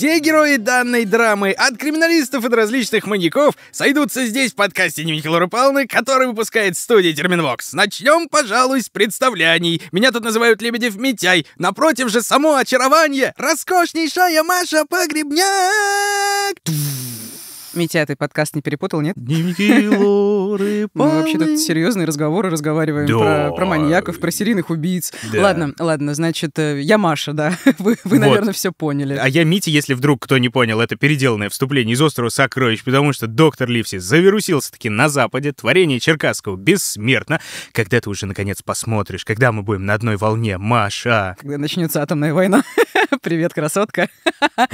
Все герои данной драмы, от криминалистов и до различных маньяков, сойдутся здесь в подкасте Дневники Лоры Павловны, который выпускает студия Терминвокс. Начнем, пожалуй, с представлений. Меня тут называют Лебедев Митяй. Напротив же само очарование. Роскошнейшая Маша Погребняк! Тьфу. Митя, ты подкаст не перепутал, нет? Дневники Лоры Мы вообще тут серьезные разговоры разговариваем про, про маньяков, про серийных убийц. Ладно, ладно, значит, э, я Маша, да. Вы, вы наверное, все поняли. А я Митя, если вдруг кто не понял, это переделанное вступление из острова Сокровищ, потому что доктор Ливси завирусился-таки на Западе, творение Черкасского бессмертно. Когда ты уже, наконец, посмотришь, когда мы будем на одной волне, Маша? Когда начнется атомная война. Привет, красотка.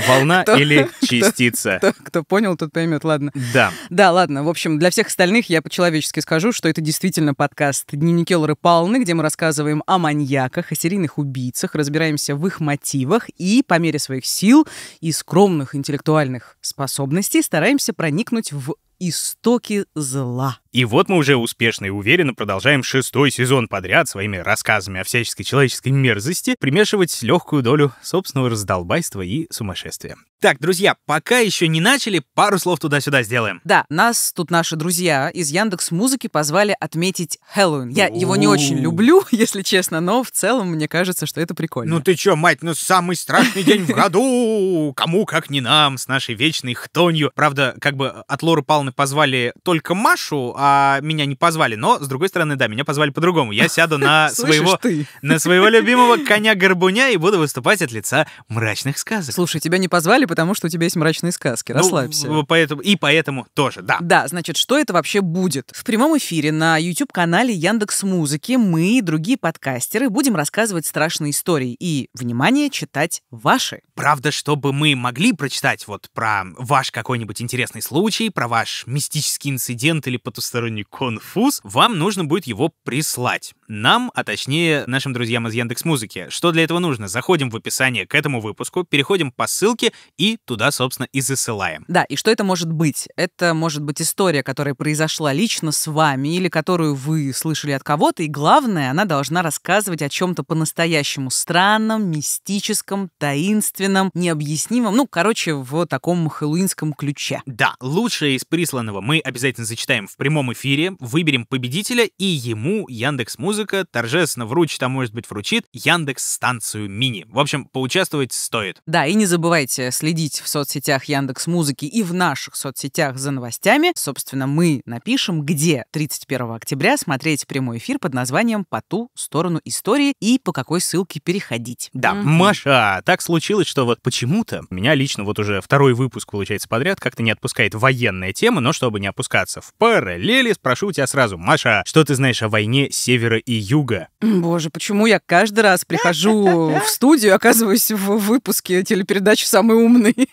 Волна кто, или частица? Кто, кто, кто понял, тот поймет поймет, ладно. Да. Да, ладно. В общем, для всех остальных я по-человечески скажу, что это действительно подкаст «Дневники Лоры Палны», где мы рассказываем о маньяках, о серийных убийцах, разбираемся в их мотивах и по мере своих сил и скромных интеллектуальных способностей стараемся проникнуть в истоки зла. И вот мы уже успешно и уверенно продолжаем шестой сезон подряд своими рассказами о всяческой человеческой мерзости примешивать легкую долю собственного раздолбайства и сумасшествия. Так, друзья, пока еще не начали, пару слов туда-сюда сделаем. Да, нас тут наши друзья из Яндекс Музыки позвали отметить Хэллоуин. Я его не очень люблю, если честно, но в целом мне кажется, что это прикольно. Ну ты чё, мать, ну самый страшный день в году! Кому как не нам, с нашей вечной хтонью. Правда, как бы от Лоры Палны позвали только Машу, а а меня не позвали. Но, с другой стороны, да, меня позвали по-другому. Я сяду на своего, на своего любимого коня-горбуня и буду выступать от лица мрачных сказок. Слушай, тебя не позвали, потому что у тебя есть мрачные сказки. Ну, Расслабься. Ну, поэтому, и поэтому тоже, да. Да, значит, что это вообще будет? В прямом эфире на YouTube-канале Яндекс Музыки мы и другие подкастеры будем рассказывать страшные истории и, внимание, читать ваши. Правда, чтобы мы могли прочитать вот про ваш какой-нибудь интересный случай, про ваш мистический инцидент или потусторонний сторонний конфуз, вам нужно будет его прислать нам, а точнее нашим друзьям из Яндекс Музыки. Что для этого нужно? Заходим в описание к этому выпуску, переходим по ссылке и туда, собственно, и засылаем. Да, и что это может быть? Это может быть история, которая произошла лично с вами или которую вы слышали от кого-то, и главное, она должна рассказывать о чем-то по-настоящему странном, мистическом, таинственном, необъяснимом, ну, короче, в таком хэллоуинском ключе. Да, лучшее из присланного мы обязательно зачитаем в прямом эфире, выберем победителя и ему Яндекс Музыка музыка торжественно вручит, а может быть вручит Яндекс станцию Мини. В общем, поучаствовать стоит. Да, и не забывайте следить в соцсетях Яндекс Музыки и в наших соцсетях за новостями. Собственно, мы напишем, где 31 октября смотреть прямой эфир под названием «По ту сторону истории» и по какой ссылке переходить. Да, mm-hmm. Маша, так случилось, что вот почему-то меня лично вот уже второй выпуск, получается, подряд как-то не отпускает военная тема, но чтобы не опускаться в параллели, спрошу у тебя сразу, Маша, что ты знаешь о войне Севера и юга. Боже, почему я каждый раз прихожу в студию оказываюсь в выпуске телепередачи «Самый умный»?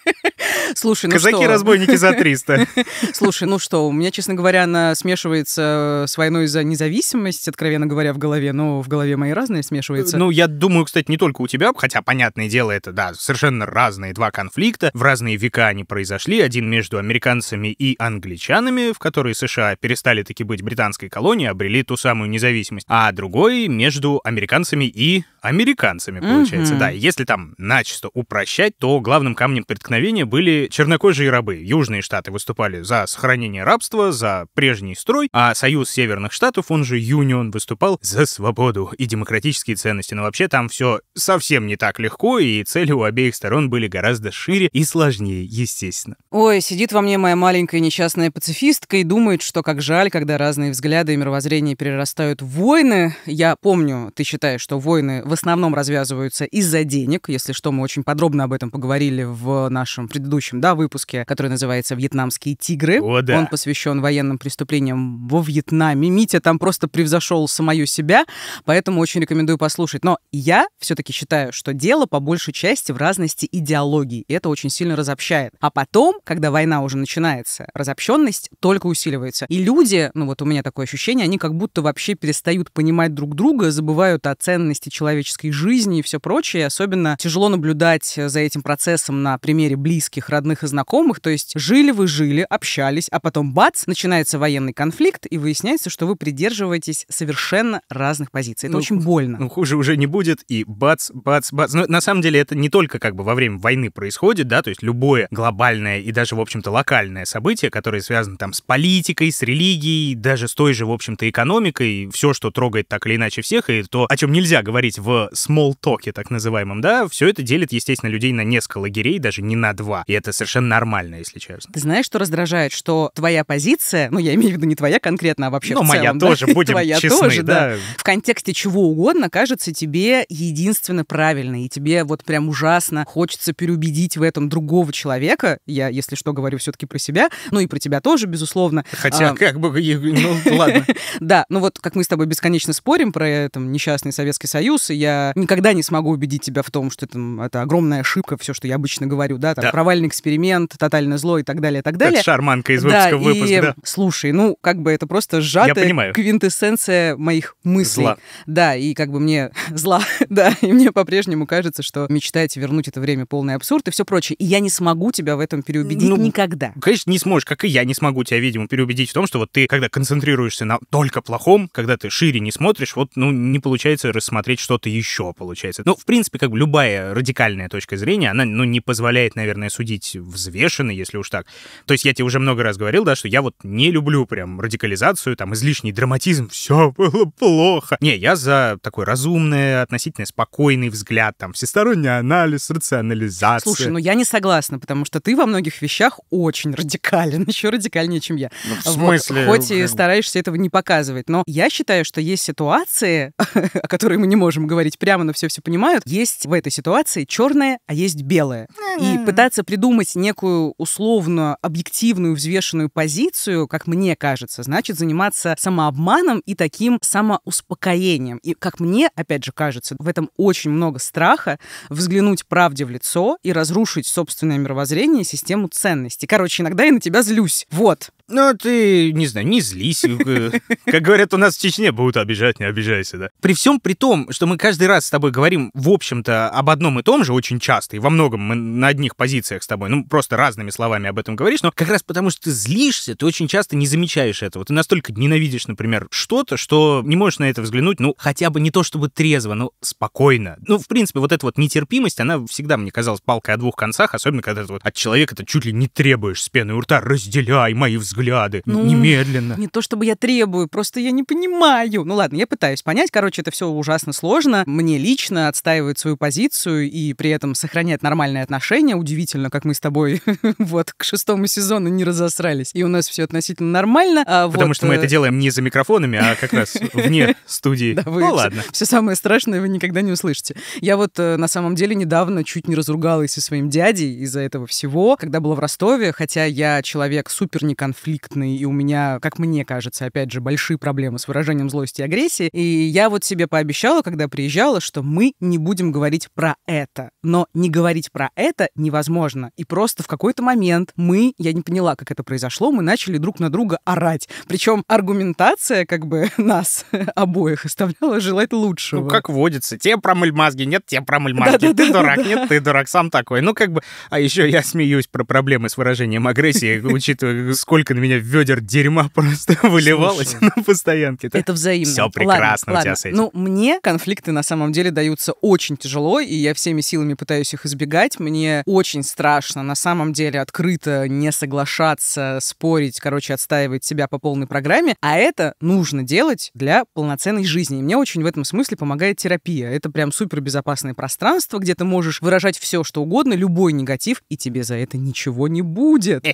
Слушай, ну Казаки-разбойники за 300. Слушай, ну что, у меня, честно говоря, она смешивается с войной за независимость, откровенно говоря, в голове, но в голове мои разные смешиваются. Ну, я думаю, кстати, не только у тебя, хотя, понятное дело, это, да, совершенно разные два конфликта, в разные века они произошли, один между американцами и англичанами, в которые США перестали таки быть британской колонией, обрели ту самую независимость, а а другой между американцами и американцами, получается, mm-hmm. да. Если там начисто упрощать, то главным камнем преткновения были чернокожие рабы. Южные штаты выступали за сохранение рабства, за прежний строй, а Союз Северных Штатов, он же Юнион, выступал за свободу и демократические ценности. Но вообще там все совсем не так легко, и цели у обеих сторон были гораздо шире и сложнее, естественно. Ой, сидит во мне моя маленькая несчастная пацифистка и думает, что как жаль, когда разные взгляды и мировоззрения перерастают в войны, войны, я помню, ты считаешь, что войны в основном развязываются из-за денег. Если что, мы очень подробно об этом поговорили в нашем предыдущем да, выпуске, который называется «Вьетнамские тигры». О, да. Он посвящен военным преступлениям во Вьетнаме. Митя там просто превзошел самую себя, поэтому очень рекомендую послушать. Но я все-таки считаю, что дело по большей части в разности идеологии. И это очень сильно разобщает. А потом, когда война уже начинается, разобщенность только усиливается. И люди, ну вот у меня такое ощущение, они как будто вообще перестают понимать, понимать друг друга, забывают о ценности человеческой жизни и все прочее. Особенно тяжело наблюдать за этим процессом на примере близких, родных и знакомых. То есть жили вы, жили, общались, а потом бац, начинается военный конфликт, и выясняется, что вы придерживаетесь совершенно разных позиций. Это ну, очень больно. Ну, хуже уже не будет, и бац, бац, бац. Но на самом деле это не только как бы во время войны происходит, да, то есть любое глобальное и даже, в общем-то, локальное событие, которое связано там с политикой, с религией, даже с той же, в общем-то, экономикой, все, что трогает трогает так или иначе всех, и то, о чем нельзя говорить в small смолтоке, так называемом, да, все это делит, естественно, людей на несколько лагерей, даже не на два. И это совершенно нормально, если честно. Ты знаешь, что раздражает, что твоя позиция, ну, я имею в виду не твоя конкретно, а вообще Но ну, в целом. Ну, моя тоже, будем твоя честны, тоже, да. да. В контексте чего угодно кажется тебе единственно правильной, и тебе вот прям ужасно хочется переубедить в этом другого человека. Я, если что, говорю все-таки про себя, ну и про тебя тоже, безусловно. Хотя, а, как бы, ну, ладно. Да, ну вот, как мы с тобой бесконечно бесконечно спорим про э, там, несчастный Советский Союз, и я никогда не смогу убедить тебя в том, что там, это огромная ошибка, все, что я обычно говорю, да, там да. провальный эксперимент, тотальное зло и так далее, и так далее. Это шарманка из выпуска да, в выпуск, и, да. Слушай, ну, как бы это просто сжатая квинтэссенция моих мыслей. Зла. Да, и как бы мне зла, да, и мне по-прежнему кажется, что мечтаете вернуть это время полный абсурд и все прочее. И я не смогу тебя в этом переубедить ну, ну, никогда. Конечно, не сможешь, как и я не смогу тебя, видимо, переубедить в том, что вот ты, когда концентрируешься на только плохом, когда ты шире не смотришь, вот, ну, не получается рассмотреть что-то еще, получается. Ну, в принципе, как бы любая радикальная точка зрения, она, ну, не позволяет, наверное, судить взвешенно, если уж так. То есть я тебе уже много раз говорил, да, что я вот не люблю прям радикализацию, там, излишний драматизм, все было плохо. Не, я за такой разумный, относительно спокойный взгляд, там, всесторонний анализ, рационализация. Слушай, ну я не согласна, потому что ты во многих вещах очень радикален, еще радикальнее, чем я. Ну, в смысле? Хоть и стараешься этого не показывать, но я считаю, что есть есть ситуации, о которой мы не можем говорить прямо, но все все понимают. Есть в этой ситуации черное, а есть белое. И м-м. пытаться придумать некую условно объективную взвешенную позицию, как мне кажется, значит заниматься самообманом и таким самоуспокоением. И как мне, опять же, кажется, в этом очень много страха взглянуть правде в лицо и разрушить собственное мировоззрение, систему ценностей. Короче, иногда я на тебя злюсь. Вот. Ну, а ты, не знаю, не злись. Э, как говорят у нас в Чечне, будто обижать, не обижайся, да. При всем при том, что мы каждый раз с тобой говорим, в общем-то, об одном и том же очень часто, и во многом мы на одних позициях с тобой, ну, просто разными словами об этом говоришь, но как раз потому, что ты злишься, ты очень часто не замечаешь этого. Ты настолько ненавидишь, например, что-то, что не можешь на это взглянуть, ну, хотя бы не то чтобы трезво, но спокойно. Ну, в принципе, вот эта вот нетерпимость, она всегда, мне казалась палкой о двух концах, особенно когда ты вот от человека ты чуть ли не требуешь с пеной у рта, разделяй мои взгляды ну, немедленно. Не то чтобы я требую, просто я не понимаю. Ну, ну ладно, я пытаюсь понять. Короче, это все ужасно сложно. Мне лично отстаивать свою позицию и при этом сохранять нормальные отношения. Удивительно, как мы с тобой вот к шестому сезону не разосрались. И у нас все относительно нормально. А Потому вот... что мы э, это делаем не за микрофонами, а как раз вне студии. Да, вы ну все, ладно. Все самое страшное вы никогда не услышите. Я вот э, на самом деле недавно чуть не разругалась со своим дядей из-за этого всего, когда была в Ростове, хотя я человек супер неконфликтный, и у меня, как мне кажется, опять же, большие проблемы с выражением злости физической агрессии. И я вот себе пообещала, когда приезжала, что мы не будем говорить про это. Но не говорить про это невозможно. И просто в какой-то момент мы, я не поняла, как это произошло, мы начали друг на друга орать. Причем аргументация как бы нас обоих оставляла желать лучшего. Ну, как водится. Те промыль мозги, нет, те промыль мозги. Да, ты да, дурак, да, нет, ты дурак, сам такой. Ну, как бы... А еще я смеюсь про проблемы с выражением агрессии, учитывая, сколько на меня ведер дерьма просто выливалось на постоянке. Это взаимно все прекрасно ладно, у тебя ладно. с этим. Ну, мне конфликты на самом деле даются очень тяжело, и я всеми силами пытаюсь их избегать. Мне очень страшно на самом деле открыто не соглашаться, спорить, короче, отстаивать себя по полной программе. А это нужно делать для полноценной жизни. И мне очень в этом смысле помогает терапия. Это прям супер безопасное пространство, где ты можешь выражать все, что угодно, любой негатив, и тебе за это ничего не будет.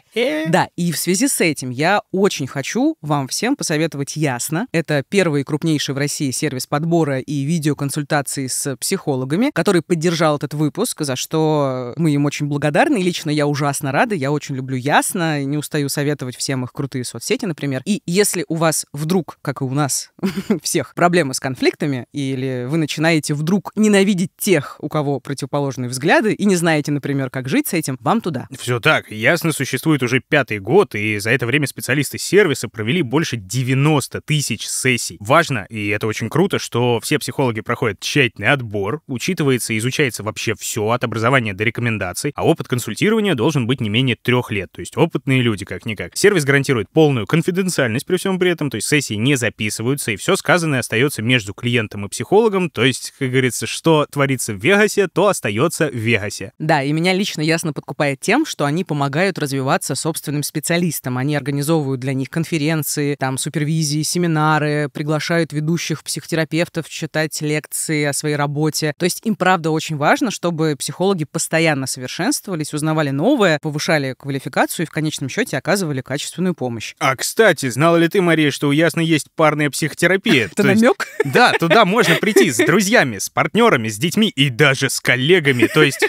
Да, и в связи с этим я очень хочу вам всем посоветовать ясно. Это первый крупнейший в России сервис подбора и видеоконсультации с психологами, который поддержал этот выпуск, за что мы им очень благодарны. И лично я ужасно рада, я очень люблю Ясно, не устаю советовать всем их крутые соцсети, например. И если у вас вдруг, как и у нас всех, проблемы с конфликтами, или вы начинаете вдруг ненавидеть тех, у кого противоположные взгляды, и не знаете, например, как жить с этим, вам туда. Все так. Ясно существует уже пятый год, и за это время специалисты сервиса провели больше 90 тысяч сессий важно, и это очень круто, что все психологи проходят тщательный отбор, учитывается и изучается вообще все от образования до рекомендаций, а опыт консультирования должен быть не менее трех лет, то есть опытные люди как-никак. Сервис гарантирует полную конфиденциальность при всем при этом, то есть сессии не записываются, и все сказанное остается между клиентом и психологом, то есть, как говорится, что творится в Вегасе, то остается в Вегасе. Да, и меня лично ясно подкупает тем, что они помогают развиваться собственным специалистам, они организовывают для них конференции, там, супервизии, семинары, приглашают приглашают ведущих психотерапевтов читать лекции о своей работе. То есть им, правда, очень важно, чтобы психологи постоянно совершенствовались, узнавали новое, повышали квалификацию и в конечном счете оказывали качественную помощь. А, кстати, знала ли ты, Мария, что у Ясны есть парная психотерапия? Это намек? Да, туда можно прийти с друзьями, с партнерами, с детьми и даже с коллегами. То есть,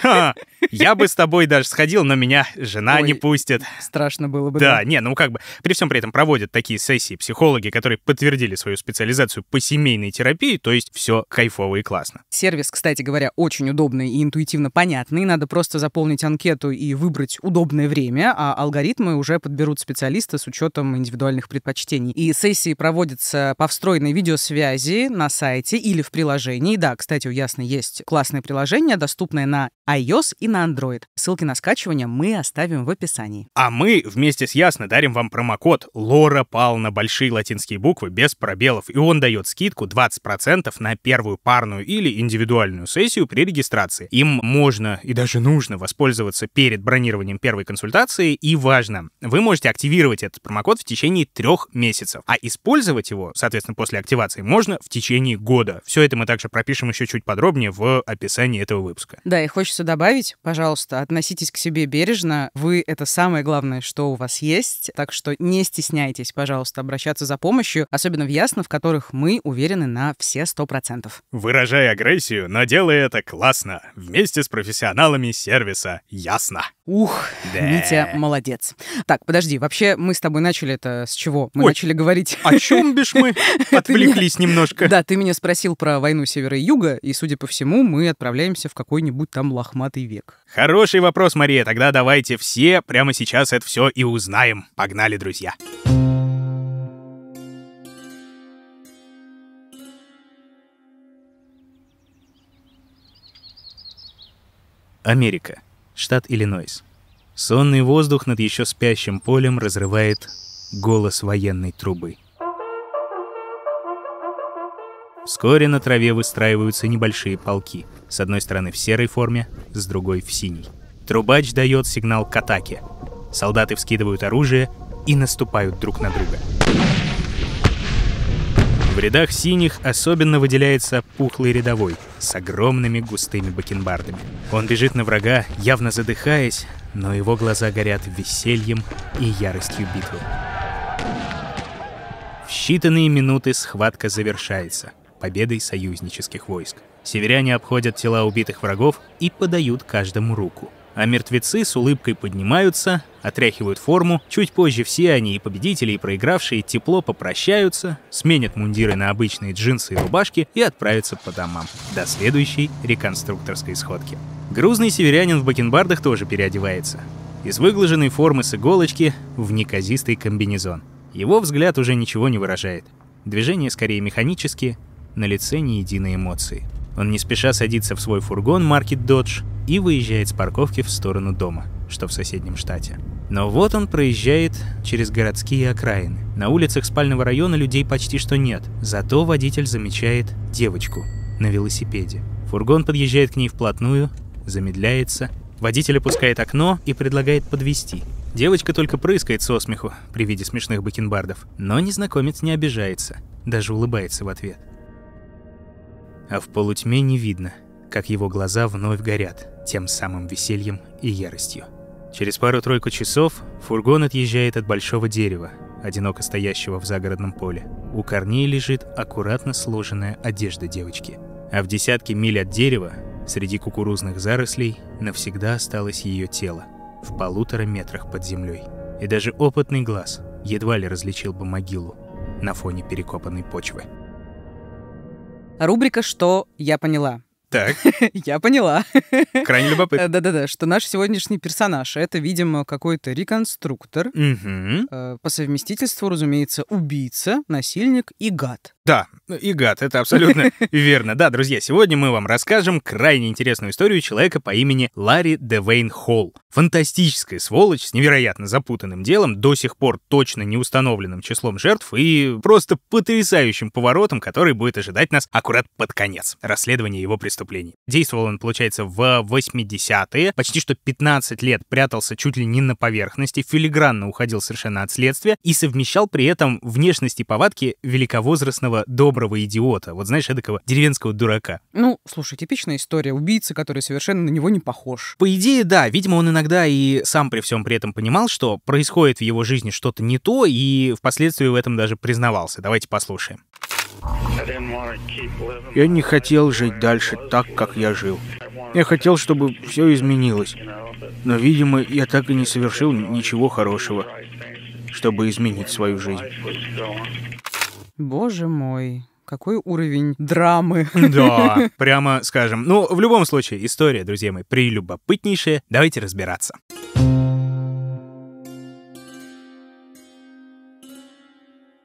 я бы с тобой даже сходил, но меня жена Ой, не пустит. Страшно было бы. Да, да, не, ну как бы. При всем при этом проводят такие сессии психологи, которые подтвердили свою специализацию по семейной терапии, то есть все кайфово и классно. Сервис, кстати говоря, очень удобный и интуитивно понятный. Надо просто заполнить анкету и выбрать удобное время, а алгоритмы уже подберут специалиста с учетом индивидуальных предпочтений. И сессии проводятся по встроенной видеосвязи на сайте или в приложении. Да, кстати, у Ясно есть классное приложение, доступное на iOS и на Android. Ссылки на скачивание мы оставим в описании. А мы вместе с Ясно дарим вам промокод Лора Пал на большие латинские буквы без пробелов, и он дает скидку 20% на первую парную или индивидуальную сессию при регистрации. Им можно и даже нужно воспользоваться перед бронированием первой консультации, и важно, вы можете активировать этот промокод в течение трех месяцев, а использовать его, соответственно, после активации можно в течение года. Все это мы также пропишем еще чуть подробнее в описании этого выпуска. Да, и хочется добавить, Пожалуйста, относитесь к себе бережно. Вы — это самое главное, что у вас есть. Так что не стесняйтесь, пожалуйста, обращаться за помощью, особенно в ясно, в которых мы уверены на все 100%. Выражай агрессию, но делай это классно, вместе с профессионалами сервиса «Ясно». Ух, да. Митя молодец. Так, подожди, вообще мы с тобой начали это с чего? Мы Ой, начали говорить... О чем бишь мы? Отвлеклись немножко. Да, ты меня спросил про войну севера и юга, и, судя по всему, мы отправляемся в какой-нибудь там лохматый век. Хороший вопрос, Мария. Тогда давайте все прямо сейчас это все и узнаем. Погнали, друзья. Друзья. Америка штат Иллинойс. Сонный воздух над еще спящим полем разрывает голос военной трубы. Вскоре на траве выстраиваются небольшие полки. С одной стороны в серой форме, с другой в синей. Трубач дает сигнал к атаке. Солдаты вскидывают оружие и наступают друг на друга. В рядах синих особенно выделяется пухлый рядовой с огромными густыми бакенбардами. Он бежит на врага, явно задыхаясь, но его глаза горят весельем и яростью битвы. В считанные минуты схватка завершается победой союзнических войск. Северяне обходят тела убитых врагов и подают каждому руку – а мертвецы с улыбкой поднимаются, отряхивают форму, чуть позже все они, и победители, и проигравшие, тепло попрощаются, сменят мундиры на обычные джинсы и рубашки и отправятся по домам до следующей реконструкторской сходки. Грузный северянин в бакенбардах тоже переодевается. Из выглаженной формы с иголочки в неказистый комбинезон. Его взгляд уже ничего не выражает. Движения скорее механические, на лице ни единой эмоции. Он не спеша садится в свой фургон марки Dodge и выезжает с парковки в сторону дома, что в соседнем штате. Но вот он проезжает через городские окраины. На улицах спального района людей почти что нет, зато водитель замечает девочку на велосипеде. Фургон подъезжает к ней вплотную, замедляется. Водитель опускает окно и предлагает подвести. Девочка только прыскает со смеху при виде смешных бакенбардов, но незнакомец не обижается, даже улыбается в ответ а в полутьме не видно, как его глаза вновь горят тем самым весельем и яростью. Через пару-тройку часов фургон отъезжает от большого дерева, одиноко стоящего в загородном поле. У корней лежит аккуратно сложенная одежда девочки. А в десятке миль от дерева, среди кукурузных зарослей, навсегда осталось ее тело, в полутора метрах под землей. И даже опытный глаз едва ли различил бы могилу на фоне перекопанной почвы. Рубрика «Что я поняла?». Так. Я поняла. Крайне любопытно. Э, да-да-да, что наш сегодняшний персонаж — это, видимо, какой-то реконструктор. Угу. По совместительству, разумеется, убийца, насильник и гад. Да, ну и гад, это абсолютно верно. Да, друзья, сегодня мы вам расскажем крайне интересную историю человека по имени Ларри Девейн Холл. Фантастическая сволочь с невероятно запутанным делом, до сих пор точно не установленным числом жертв и просто потрясающим поворотом, который будет ожидать нас аккурат под конец расследования его преступлений. Действовал он, получается, в 80-е, почти что 15 лет прятался чуть ли не на поверхности, филигранно уходил совершенно от следствия и совмещал при этом внешность и повадки великовозрастного доброго идиота, вот знаешь, эдакого деревенского дурака. Ну, слушай, типичная история убийцы, который совершенно на него не похож. По идее, да, видимо, он иногда и сам при всем при этом понимал, что происходит в его жизни что-то не то, и впоследствии в этом даже признавался. Давайте послушаем. Я не хотел жить дальше так, как я жил. Я хотел, чтобы все изменилось. Но, видимо, я так и не совершил ничего хорошего, чтобы изменить свою жизнь. Боже мой, какой уровень драмы. Да, прямо скажем. Ну, в любом случае, история, друзья мои, прелюбопытнейшая. Давайте разбираться.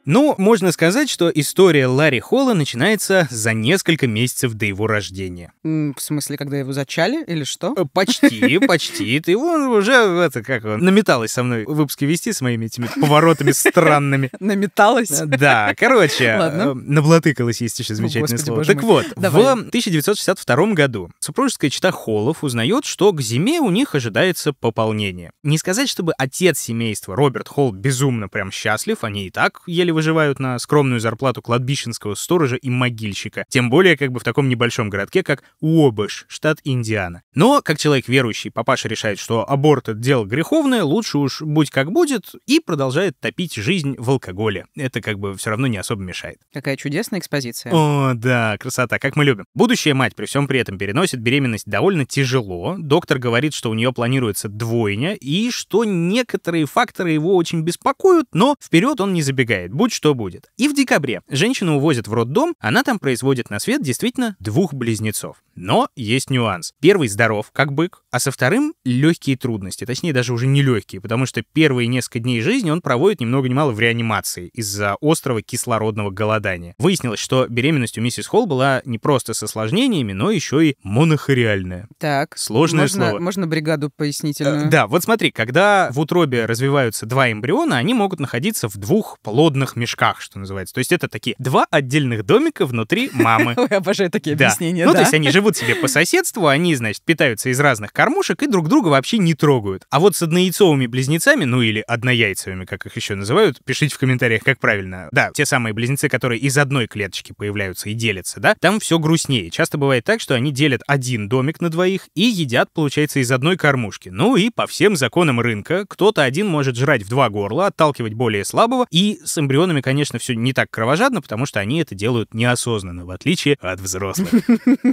Ну, можно сказать, что история Ларри Холла начинается за несколько месяцев до его рождения. В смысле, когда его зачали или что? Э, почти, почти. Ты его уже, это как он, наметалась со мной выпуски вести с моими этими поворотами странными. Наметалась? Э, да, короче. Э, Ладно. Наблатыкалась есть еще замечательное слово. Так вот, в 1962 году супружеская чита Холлов узнает, что к зиме у них ожидается пополнение. Не сказать, чтобы отец семейства Роберт Холл безумно прям счастлив, они и так еле выживают на скромную зарплату кладбищенского сторожа и могильщика, тем более как бы в таком небольшом городке, как Уобыш, штат Индиана. Но, как человек верующий, папаша решает, что аборт — это дело греховное, лучше уж будь как будет, и продолжает топить жизнь в алкоголе. Это как бы все равно не особо мешает. Какая чудесная экспозиция. О, да, красота, как мы любим. Будущая мать при всем при этом переносит беременность довольно тяжело. Доктор говорит, что у нее планируется двойня, и что некоторые факторы его очень беспокоят, но вперед он не забегает. Будет Будь что будет. И в декабре женщину увозят в роддом, она там производит на свет действительно двух близнецов. Но есть нюанс. Первый здоров, как бык, а со вторым легкие трудности, точнее даже уже не легкие, потому что первые несколько дней жизни он проводит ни много ни мало в реанимации из-за острого кислородного голодания. Выяснилось, что беременность у миссис Холл была не просто с осложнениями, но еще и монохориальная. Так. Сложное можно, слово. Можно бригаду пояснительную? Э, да, вот смотри, когда в утробе развиваются два эмбриона, они могут находиться в двух плодных мешках, что называется. То есть это такие два отдельных домика внутри мамы. Ой, обожаю такие да. объяснения, Ну, да. то есть они живут себе по соседству, они, значит, питаются из разных кормушек и друг друга вообще не трогают. А вот с однояйцовыми близнецами, ну или однояйцевыми, как их еще называют, пишите в комментариях, как правильно. Да, те самые близнецы, которые из одной клеточки появляются и делятся, да, там все грустнее. Часто бывает так, что они делят один домик на двоих и едят, получается, из одной кормушки. Ну и по всем законам рынка, кто-то один может жрать в два горла, отталкивать более слабого и с эмбриологией эмбрионами, конечно, все не так кровожадно, потому что они это делают неосознанно, в отличие от взрослых.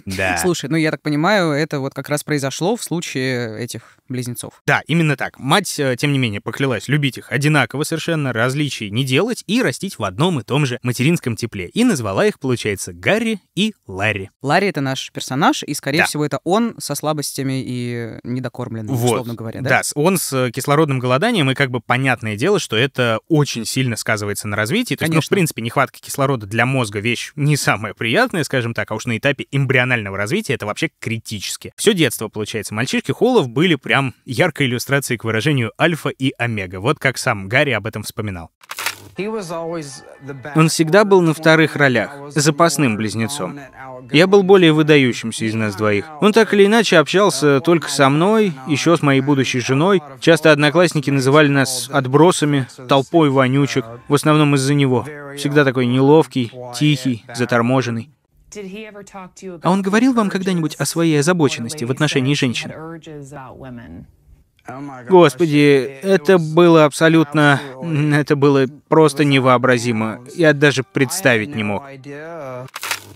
Да. Слушай, ну я так понимаю, это вот как раз произошло в случае этих близнецов. Да, именно так. Мать, э, тем не менее, поклялась любить их одинаково совершенно, различий не делать и растить в одном и том же материнском тепле. И назвала их, получается, Гарри и Ларри. Ларри — это наш персонаж, и, скорее да. всего, это он со слабостями и недокормленным, вот. условно говоря. Да? да, он с э, кислородным голоданием, и как бы понятное дело, что это очень сильно сказывается на на развитии. То Конечно. есть, ну, в принципе, нехватка кислорода для мозга вещь не самая приятная, скажем так, а уж на этапе эмбрионального развития это вообще критически. Все детство, получается, мальчишки Холлов были прям яркой иллюстрацией к выражению альфа и омега. Вот как сам Гарри об этом вспоминал. Он всегда был на вторых ролях, запасным близнецом. Я был более выдающимся из нас двоих. Он так или иначе общался только со мной, еще с моей будущей женой. Часто одноклассники называли нас отбросами, толпой вонючек, в основном из-за него. Всегда такой неловкий, тихий, заторможенный. А он говорил вам когда-нибудь о своей озабоченности в отношении женщин? Господи, это было абсолютно... Это было просто невообразимо. Я даже представить не мог.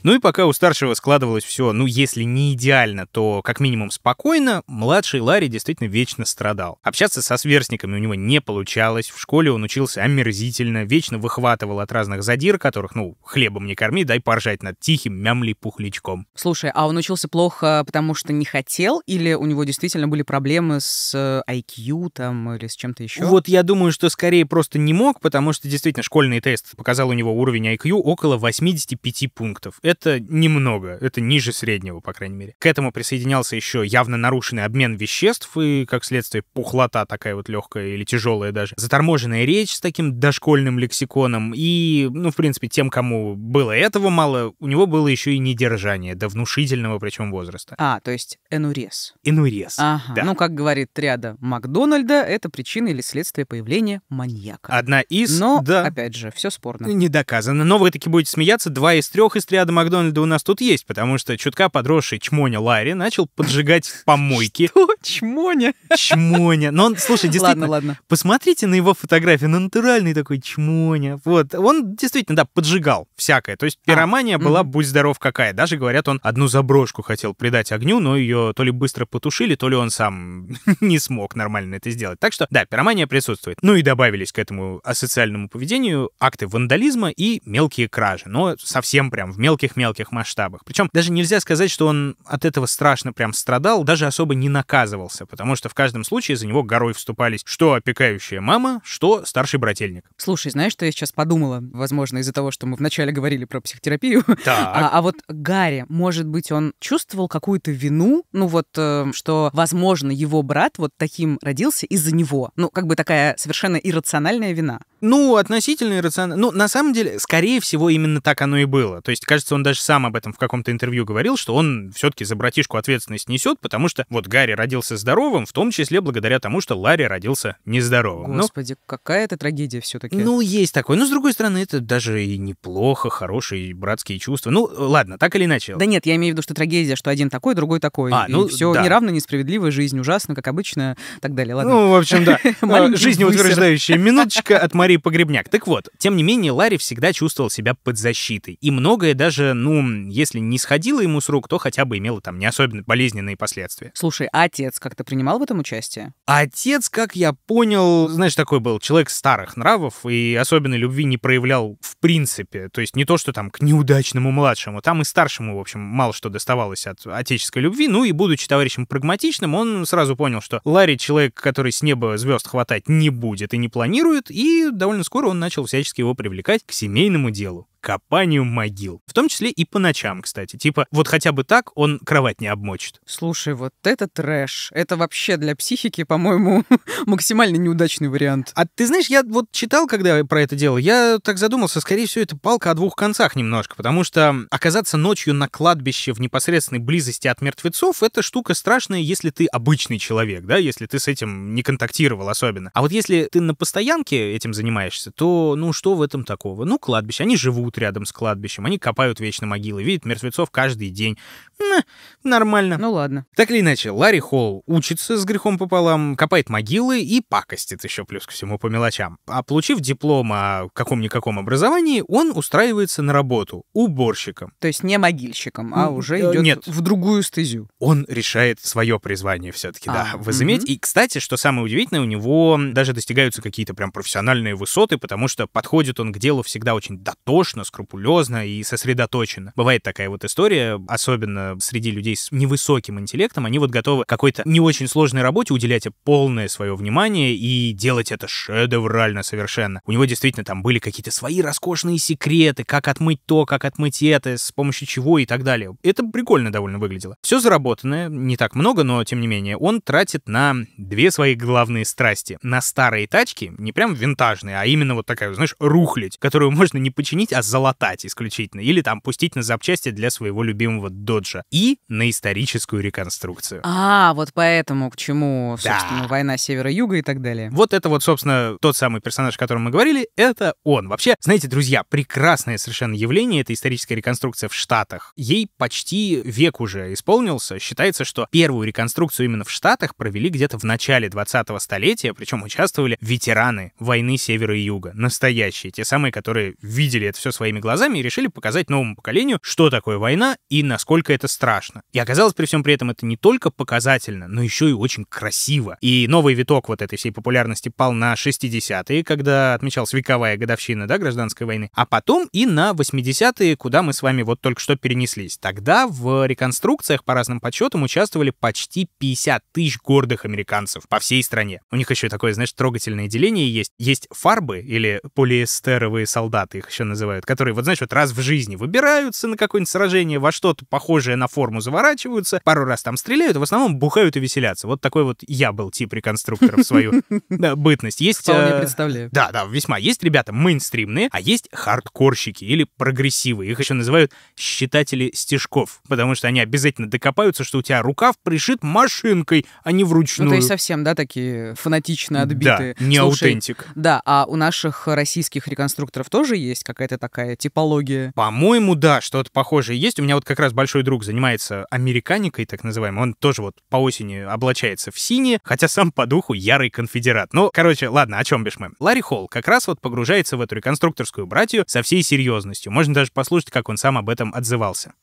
Ну и пока у старшего складывалось все, ну если не идеально, то как минимум спокойно, младший Ларри действительно вечно страдал. Общаться со сверстниками у него не получалось, в школе он учился омерзительно, вечно выхватывал от разных задир, которых, ну, хлебом не корми, дай поржать над тихим мямли-пухлячком. Слушай, а он учился плохо, потому что не хотел, или у него действительно были проблемы с э, IQ там или с чем-то еще? Вот я думаю, что скорее просто не мог, потому что действительно школьный тест показал у него уровень IQ около 85 пунктов. Это немного, это ниже среднего, по крайней мере. К этому присоединялся еще явно нарушенный обмен веществ и, как следствие, пухлота такая вот легкая или тяжелая даже. Заторможенная речь с таким дошкольным лексиконом и, ну, в принципе, тем, кому было этого мало, у него было еще и недержание до внушительного причем возраста. А, то есть энурез. Энурез, ага. да. Ну, как говорит рядом Макдональда. Макдональда — это причина или следствие появления маньяка. Одна из... Но, да. опять же, все спорно. Не доказано. Но вы таки будете смеяться. Два из трех из триада Макдональда у нас тут есть, потому что чутка подросший Чмоня Ларри начал поджигать помойки. Что? Чмоня? Чмоня. Но он, слушай, действительно... Ладно, ладно. Посмотрите на его фотографию, Ну, натуральный такой Чмоня. Вот. Он действительно, да, поджигал всякое. То есть а, пиромания была будь здоров какая. Даже, говорят, он одну заброшку хотел придать огню, но ее то ли быстро потушили, то ли он сам не смог смог нормально это сделать. Так что, да, пиромания присутствует. Ну и добавились к этому асоциальному поведению акты вандализма и мелкие кражи, но совсем прям в мелких-мелких масштабах. Причем даже нельзя сказать, что он от этого страшно прям страдал, даже особо не наказывался, потому что в каждом случае за него горой вступались что опекающая мама, что старший брательник. Слушай, знаешь, что я сейчас подумала? Возможно, из-за того, что мы вначале говорили про психотерапию. А, а вот Гарри, может быть, он чувствовал какую-то вину, ну вот, э, что, возможно, его брат вот таким таким родился из-за него. Ну, как бы такая совершенно иррациональная вина. Ну, относительно иррационально. Ну, на самом деле, скорее всего, именно так оно и было. То есть, кажется, он даже сам об этом в каком-то интервью говорил, что он все-таки за братишку ответственность несет, потому что вот Гарри родился здоровым, в том числе благодаря тому, что Ларри родился нездоровым. Ну, Господи, ну, какая это трагедия все-таки. Ну, есть такое. Но, с другой стороны, это даже и неплохо, хорошие братские чувства. Ну, ладно, так или иначе. Да нет, я имею в виду, что трагедия, что один такой, другой такой. А, ну, все да. неравно, несправедливо, жизнь ужасна, как обычно, так далее. Ладно. Ну, в общем, да. Э, Жизнеутверждающая минуточка от Марии Марии Погребняк. Так вот, тем не менее, Ларри всегда чувствовал себя под защитой. И многое даже, ну, если не сходило ему с рук, то хотя бы имело там не особенно болезненные последствия. Слушай, а отец как-то принимал в этом участие? Отец, как я понял, знаешь, такой был человек старых нравов и особенной любви не проявлял в принципе. То есть не то, что там к неудачному младшему, там и старшему, в общем, мало что доставалось от отеческой любви. Ну и будучи товарищем прагматичным, он сразу понял, что Ларри человек, который с неба звезд хватать не будет и не планирует, и довольно скоро он начал всячески его привлекать к семейному делу копанию могил. В том числе и по ночам, кстати. Типа, вот хотя бы так он кровать не обмочит. Слушай, вот это трэш. Это вообще для психики, по-моему, максимально неудачный вариант. А ты знаешь, я вот читал, когда про это дело, я так задумался, скорее всего, это палка о двух концах немножко, потому что оказаться ночью на кладбище в непосредственной близости от мертвецов — это штука страшная, если ты обычный человек, да, если ты с этим не контактировал особенно. А вот если ты на постоянке этим занимаешься, то, ну, что в этом такого? Ну, кладбище, они живут, живут рядом с кладбищем, они копают вечно могилы, видят мертвецов каждый день. М нормально. Ну ладно. Так или иначе, Ларри Холл учится с грехом пополам, копает могилы и пакостит еще плюс ко всему по мелочам. А получив диплом о каком-никаком образовании, он устраивается на работу уборщиком. То есть не могильщиком, а уже э, идет Нет. в другую стезю. Он решает свое призвание все-таки, а, да, возыметь. Угу. И, кстати, что самое удивительное, у него даже достигаются какие-то прям профессиональные высоты, потому что подходит он к делу всегда очень дотошно, точно, скрупулезно и сосредоточенно. Бывает такая вот история, особенно среди людей с невысоким интеллектом, они вот готовы какой-то не очень сложной работе уделять полное свое внимание и делать это шедеврально совершенно. У него действительно там были какие-то свои роскошные секреты, как отмыть то, как отмыть это, с помощью чего и так далее. Это прикольно довольно выглядело. Все заработанное, не так много, но тем не менее, он тратит на две свои главные страсти. На старые тачки, не прям винтажные, а именно вот такая, знаешь, рухлядь, которую можно не починить, а залатать исключительно, или там пустить на запчасти для своего любимого доджа, и на историческую реконструкцию. А, вот поэтому к чему, собственно, да. война севера-юга и так далее. Вот это вот, собственно, тот самый персонаж, о котором мы говорили, это он. Вообще, знаете, друзья, прекрасное совершенно явление, это историческая реконструкция в Штатах. Ей почти век уже исполнился. Считается, что первую реконструкцию именно в Штатах провели где-то в начале 20-го столетия, причем участвовали ветераны войны севера и юга, настоящие, те самые, которые видели это все своими глазами и решили показать новому поколению, что такое война и насколько это страшно. И оказалось при всем при этом это не только показательно, но еще и очень красиво. И новый виток вот этой всей популярности пал на 60-е, когда отмечалась вековая годовщина, да, гражданской войны, а потом и на 80-е, куда мы с вами вот только что перенеслись. Тогда в реконструкциях, по разным подсчетам, участвовали почти 50 тысяч гордых американцев по всей стране. У них еще такое, знаешь, трогательное деление есть. Есть фарбы или полиэстеровые солдаты, их еще называют, которые, вот знаешь, вот раз в жизни выбираются на какое-нибудь сражение, во что-то похожее на форму заворачиваются, пару раз там стреляют, а в основном бухают и веселятся. Вот такой вот я был тип реконструкторов свою бытность. Есть... Вполне э, представляю. Да, да, весьма. Есть ребята мейнстримные, а есть хардкорщики или прогрессивы. Их еще называют считатели стежков, потому что они обязательно докопаются, что у тебя рукав пришит машинкой, а не вручную. Ну, то есть совсем, да, такие фанатично отбитые. Да, не аутентик. Да, а у наших российских реконструкторов тоже есть какая-то такая такая типология? По-моему, да, что-то похожее есть. У меня вот как раз большой друг занимается американикой, так называемой. Он тоже вот по осени облачается в синее, хотя сам по духу ярый конфедерат. Ну, короче, ладно, о чем бишь мы? Ларри Холл как раз вот погружается в эту реконструкторскую братью со всей серьезностью. Можно даже послушать, как он сам об этом отзывался.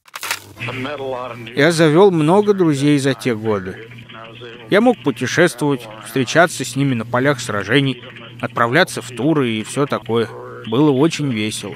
Я завел много друзей за те годы. Я мог путешествовать, встречаться с ними на полях сражений, отправляться в туры и все такое. Было очень весело.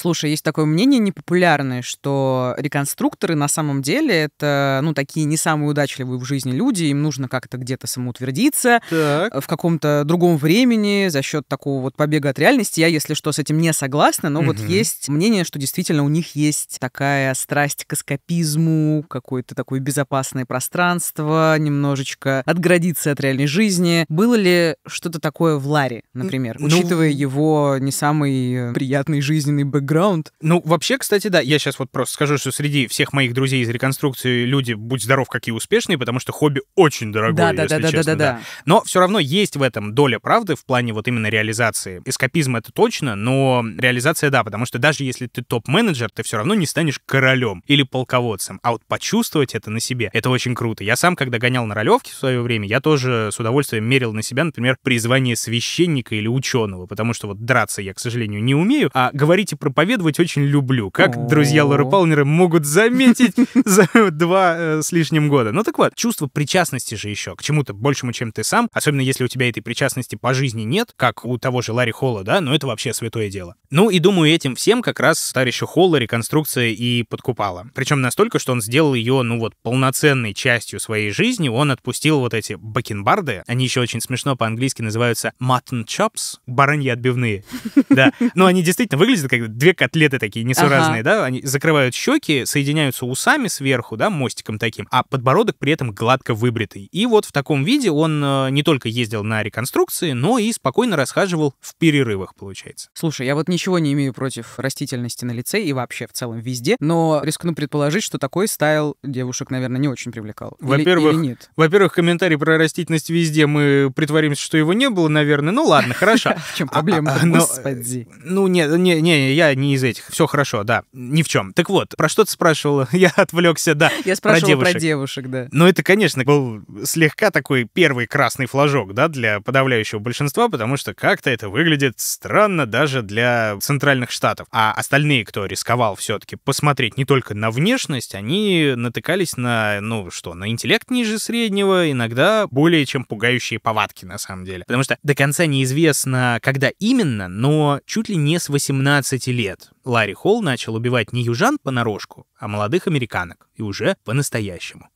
Слушай, есть такое мнение непопулярное, что реконструкторы на самом деле это, ну, такие не самые удачливые в жизни люди, им нужно как-то где-то самоутвердиться так. Э, в каком-то другом времени за счет такого вот побега от реальности. Я, если что, с этим не согласна, но угу. вот есть мнение, что действительно у них есть такая страсть к эскапизму, какое-то такое безопасное пространство, немножечко отградиться от реальной жизни. Было ли что-то такое в Ларе, например, ну, учитывая его не самый э, приятный жизненный бэкграунд? бэкграунд. Ну, вообще, кстати, да, я сейчас вот просто скажу, что среди всех моих друзей из реконструкции люди, будь здоров, какие успешные, потому что хобби очень дорогое, да, да, если да, честно. Да, да, да. Но все равно есть в этом доля правды в плане вот именно реализации. Эскапизм — это точно, но реализация — да, потому что даже если ты топ-менеджер, ты все равно не станешь королем или полководцем. А вот почувствовать это на себе — это очень круто. Я сам, когда гонял на ролевке в свое время, я тоже с удовольствием мерил на себя, например, призвание священника или ученого, потому что вот драться я, к сожалению, не умею, а говорите про поведывать очень люблю. Как друзья Лоры Палнеры могут заметить за два э, с лишним года. Ну так вот, чувство причастности же еще к чему-то большему, чем ты сам, особенно если у тебя этой причастности по жизни нет, как у того же Ларри Холла, да, но это вообще святое дело. Ну и думаю, этим всем как раз товарища Холла реконструкция и подкупала. Причем настолько, что он сделал ее, ну вот, полноценной частью своей жизни, он отпустил вот эти бакенбарды, они еще очень смешно по-английски называются mutton chops, бараньи отбивные, да, но они действительно выглядят как две котлеты такие несуразные, ага. да, они закрывают щеки, соединяются усами сверху, да, мостиком таким, а подбородок при этом гладко выбритый. И вот в таком виде он э, не только ездил на реконструкции, но и спокойно расхаживал в перерывах, получается. Слушай, я вот ничего не имею против растительности на лице и вообще в целом везде, но рискну предположить, что такой стайл девушек, наверное, не очень привлекал. Во-первых, или, или нет? Во-первых, комментарий про растительность везде мы притворимся, что его не было, наверное. Ну ладно, хорошо. В чем проблема? А, а, а, Господи. Э, ну, нет, не, не, я не из этих. Все хорошо, да. Ни в чем. Так вот, про что ты спрашивала? Я отвлекся, да. Я спрашивала про девушек. про девушек, да. Ну, это, конечно, был слегка такой первый красный флажок, да, для подавляющего большинства, потому что как-то это выглядит странно даже для центральных штатов. А остальные, кто рисковал все-таки посмотреть не только на внешность, они натыкались на, ну что, на интеллект ниже среднего, иногда более чем пугающие повадки, на самом деле. Потому что до конца неизвестно, когда именно, но чуть ли не с 18 лет Привет. Ларри Холл начал убивать не южан понарошку, а молодых американок. И уже по-настоящему.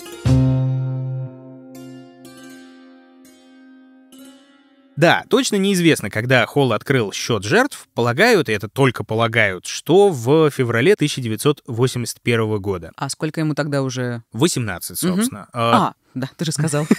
Да, точно неизвестно, когда Холл открыл счет жертв. Полагают, и это только полагают, что в феврале 1981 года. А сколько ему тогда уже? 18, собственно. Угу. А, а, да, ты же сказал.